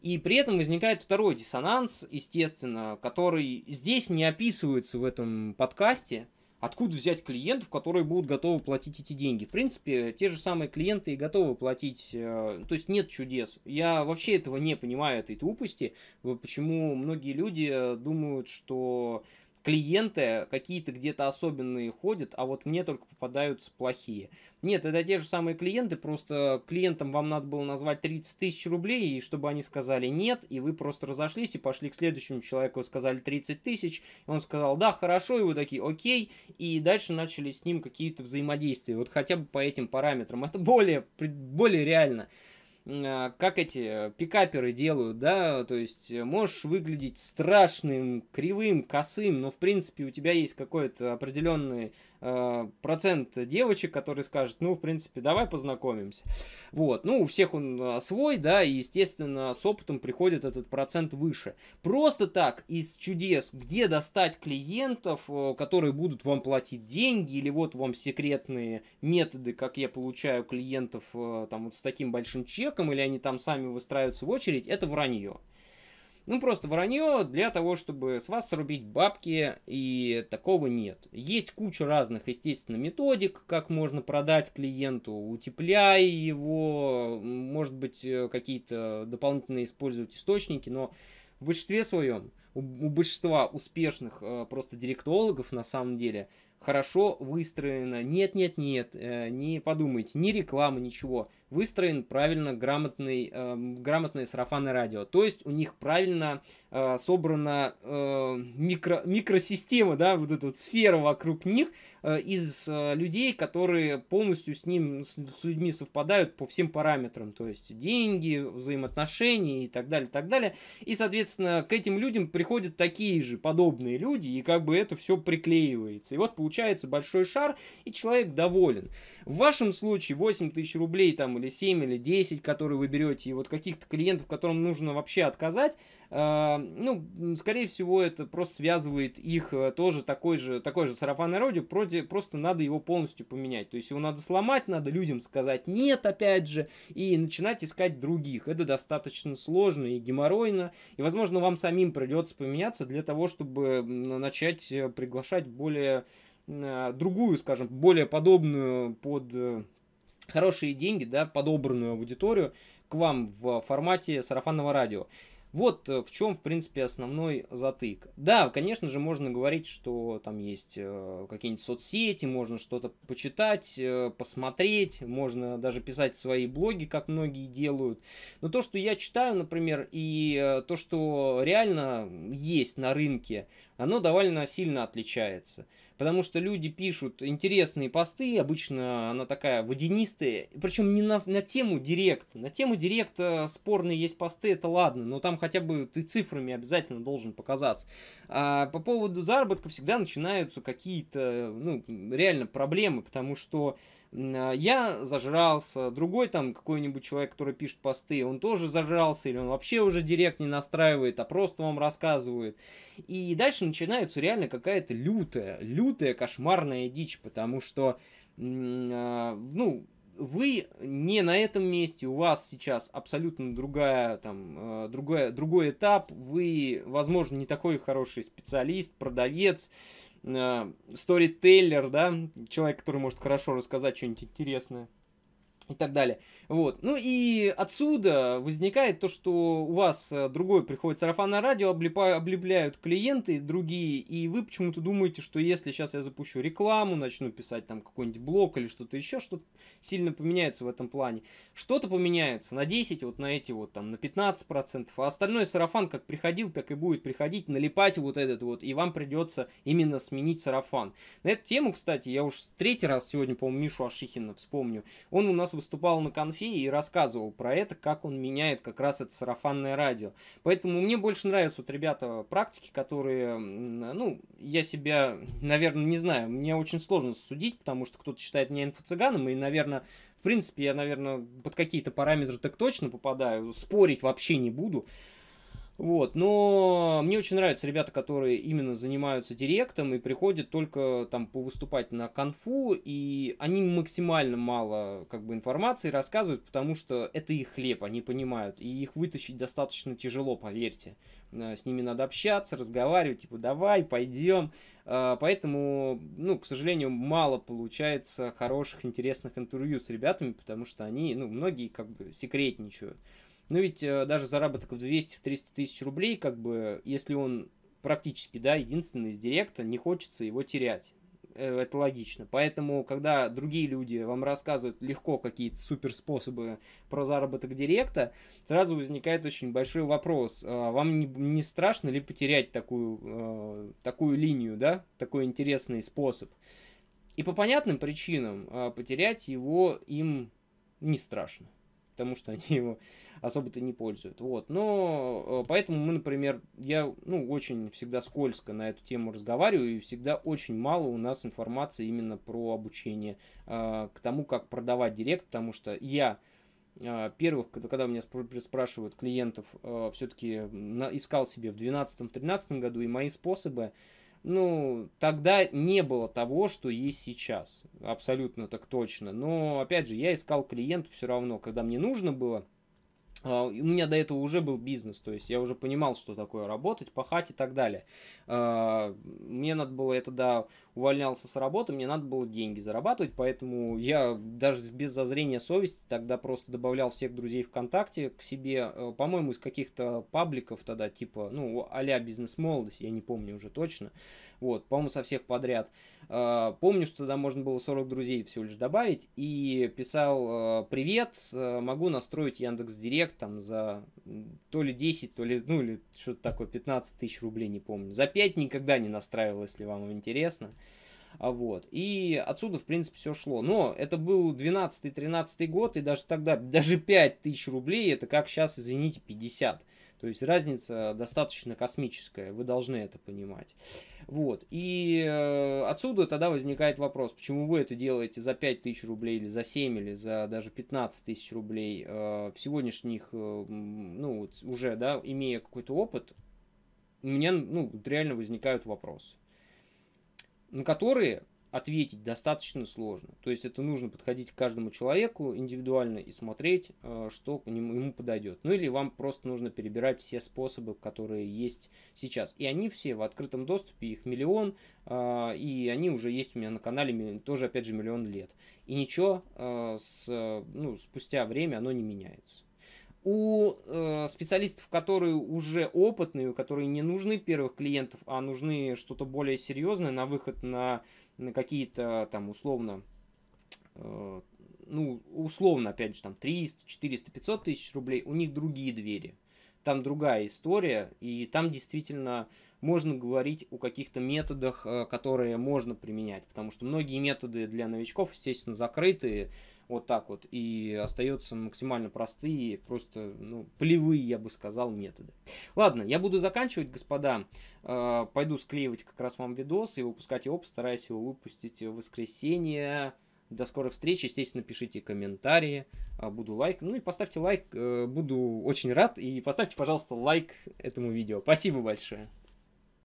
И при этом возникает второй диссонанс, естественно, который здесь не описывается в этом подкасте, Откуда взять клиентов, которые будут готовы платить эти деньги? В принципе, те же самые клиенты и готовы платить, э, то есть нет чудес. Я вообще этого не понимаю, этой глупости, почему многие люди э, думают, что клиенты какие-то где-то особенные ходят, а вот мне только попадаются плохие. Нет, это те же самые клиенты, просто клиентам вам надо было назвать 30 тысяч рублей, и чтобы они сказали нет, и вы просто разошлись и пошли к следующему человеку, сказали 30 тысяч, и он сказал, да, хорошо, и вы такие, окей, и дальше начали с ним какие-то взаимодействия, вот хотя бы по этим параметрам. Это более, более реально. А, как эти пикаперы делают, да, то есть э, можешь выглядеть страшным, кривым, косым, но в принципе у тебя есть какой-то определенный Э, процент девочек, которые скажут, ну, в принципе, давай познакомимся. Вот, ну, у всех он а, свой, да, и, естественно, с опытом приходит этот процент выше. Просто так, из чудес, где достать клиентов, э, которые будут вам платить деньги, или вот вам секретные методы, как я получаю клиентов э, там вот с таким большим чеком, или они там сами выстраиваются в очередь, это вранье. Ну, просто вранье для того, чтобы с вас срубить бабки, и такого нет. Есть куча разных, естественно, методик, как можно продать клиенту, утепляя его, может быть, э, какие-то дополнительные использовать источники, но в большинстве своем, у, большинства успешных э, просто директологов, на самом деле, хорошо выстроено. Нет, нет, нет, э, не подумайте, ни рекламы, ничего. Выстроен правильно грамотный, э, грамотное сарафанное радио. То есть у них правильно э, собрана микро, микросистема, да, вот эта вот сфера вокруг них из людей, которые полностью с ним, с, людьми совпадают по всем параметрам. То есть деньги, взаимоотношения и так далее, и так далее. И, соответственно, к этим людям приходят такие же подобные люди, и как бы это все приклеивается. И вот получается получается большой шар, и человек доволен. В вашем случае 8 тысяч рублей там или 7 или 10, которые вы берете, и вот каких-то клиентов, которым нужно вообще отказать, а, ну, скорее всего, это просто связывает их э, тоже такой же, такой же сарафанное радио, просто надо его полностью поменять. То есть его надо сломать, надо людям сказать «нет», опять же, и начинать искать других. Это достаточно сложно и геморройно, и, возможно, вам самим придется поменяться для того, чтобы начать э, приглашать более а, другую, скажем, более подобную под э, хорошие деньги, да, подобранную аудиторию к вам в формате сарафанного радио. Вот э, в чем, в принципе, основной затык. Да, конечно же, можно говорить, что там есть э, какие-нибудь соцсети, можно что-то почитать, э, посмотреть, можно даже писать свои блоги, как многие делают. Но то, что я читаю, например, и то, что реально есть на рынке, оно довольно сильно отличается потому что люди пишут интересные посты, обычно она такая водянистая, причем не на, на тему директ. На тему директ спорные есть посты, это ладно, но там хотя бы ты цифрами обязательно должен показаться. А по поводу заработка всегда начинаются какие-то, ну, реально проблемы, потому что Э, я зажрался, другой там какой-нибудь человек, который пишет посты, он тоже зажрался, или он вообще уже директ не настраивает, а просто вам рассказывает. И дальше начинается реально какая-то лютая, лютая кошмарная дичь, потому что, э, ну, вы не на этом месте, у вас сейчас абсолютно другая, там, э, другая, другой этап, вы, возможно, не такой хороший специалист, продавец, сторителлер, э, да, человек, который может хорошо рассказать что-нибудь интересное и так далее. Вот. Ну и отсюда возникает то, что у вас э, другой приходит сарафанное радио, облепа, облепляют клиенты другие, и вы почему-то думаете, что если сейчас я запущу рекламу, начну писать там какой-нибудь блог или что-то еще, что сильно поменяется в этом плане. Что-то поменяется на 10, вот на эти вот там, на 15%, а остальное сарафан как приходил, так и будет приходить, налипать вот этот вот, и вам придется именно сменить сарафан. На эту тему, кстати, я уж третий раз сегодня, по-моему, Мишу Ашихина вспомню. Он у нас выступал на конфе и рассказывал про это, как он меняет как раз это сарафанное радио. Поэтому мне больше нравятся вот ребята практики, которые, ну, я себя, наверное, не знаю, мне очень сложно судить, потому что кто-то считает меня инфо-цыганом, и, наверное, в принципе, я, наверное, под какие-то параметры так точно попадаю, спорить вообще не буду. Вот, но мне очень нравятся ребята, которые именно занимаются директом и приходят только там повыступать на конфу, и они максимально мало как бы информации рассказывают, потому что это их хлеб, они понимают, и их вытащить достаточно тяжело, поверьте. Э, с ними надо общаться, разговаривать, типа давай, пойдем. Э, поэтому, ну, к сожалению, мало получается хороших, интересных интервью с ребятами, потому что они, ну, многие как бы секретничают. Ну ведь э, даже заработок в 200-300 тысяч рублей, как бы, если он практически, да, единственный из директа, не хочется его терять. Э, это логично. Поэтому, когда другие люди вам рассказывают легко какие-то суперспособы про заработок директа, сразу возникает очень большой вопрос. А вам не страшно ли потерять такую, э, такую линию, да, такой интересный способ? И по понятным причинам а потерять его им не страшно потому что они его особо-то не пользуют. Вот. Но э, поэтому мы, например, я ну, очень всегда скользко на эту тему разговариваю, и всегда очень мало у нас информации именно про обучение, э, к тому, как продавать директ, потому что я э, первых, когда, когда меня спрашивают клиентов, э, все-таки искал себе в 2012-2013 году, и мои способы, ну, тогда не было того, что есть сейчас. Абсолютно так точно. Но, опять же, я искал клиентов все равно, когда мне нужно было. А, у меня до этого уже был бизнес, то есть я уже понимал, что такое работать, пахать и так далее. А, мне надо было это, да, увольнялся с работы, мне надо было деньги зарабатывать, поэтому я даже без зазрения совести тогда просто добавлял всех друзей ВКонтакте к себе, э, по-моему, из каких-то пабликов тогда, типа, ну, а-ля бизнес-молодость, я не помню уже точно, вот, по-моему, со всех подряд. Э, помню, что тогда можно было 40 друзей всего лишь добавить, и писал э, «Привет, могу настроить Яндекс Директ там за то ли 10, то ли, ну, или что-то такое, 15 тысяч рублей, не помню. За 5 никогда не настраивал, если вам интересно. А вот. И отсюда, в принципе, все шло. Но это был 12-13 год, и даже тогда, даже 5 тысяч рублей, это как сейчас, извините, 50. То есть разница достаточно космическая, вы должны это понимать. Вот. И э, отсюда тогда возникает вопрос, почему вы это делаете за 5 тысяч рублей или за 7 или за даже 15 тысяч рублей э, в сегодняшних, э, ну, уже, да, имея какой-то опыт, у меня, ну, реально возникают вопросы на которые ответить достаточно сложно. То есть это нужно подходить к каждому человеку индивидуально и смотреть, э, что к нему, ему подойдет. Ну или вам просто нужно перебирать все способы, которые есть сейчас. И они все в открытом доступе, их миллион, а, и они уже есть у меня на канале тоже, опять же, миллион лет. И ничего э, с, ну, спустя время оно не меняется у э, специалистов, которые уже опытные, которые не нужны первых клиентов, а нужны что-то более серьезное на выход на, на какие-то там условно, э, ну условно опять же там 300, 400, 500 тысяч рублей, у них другие двери. Там другая история, и там действительно можно говорить о каких-то методах, э, которые можно применять, потому что многие методы для новичков, естественно, закрытые, вот так вот, и остается максимально простые, просто, ну, полевые, я бы сказал, методы. Ладно, я буду заканчивать, господа, э, пойду склеивать как раз вам видос и выпускать его, постараюсь его выпустить в воскресенье, до скорой встречи. Естественно, пишите комментарии. Э, буду лайк. Ну и поставьте лайк. Э, буду очень рад. И поставьте, пожалуйста, лайк этому видео. Спасибо большое.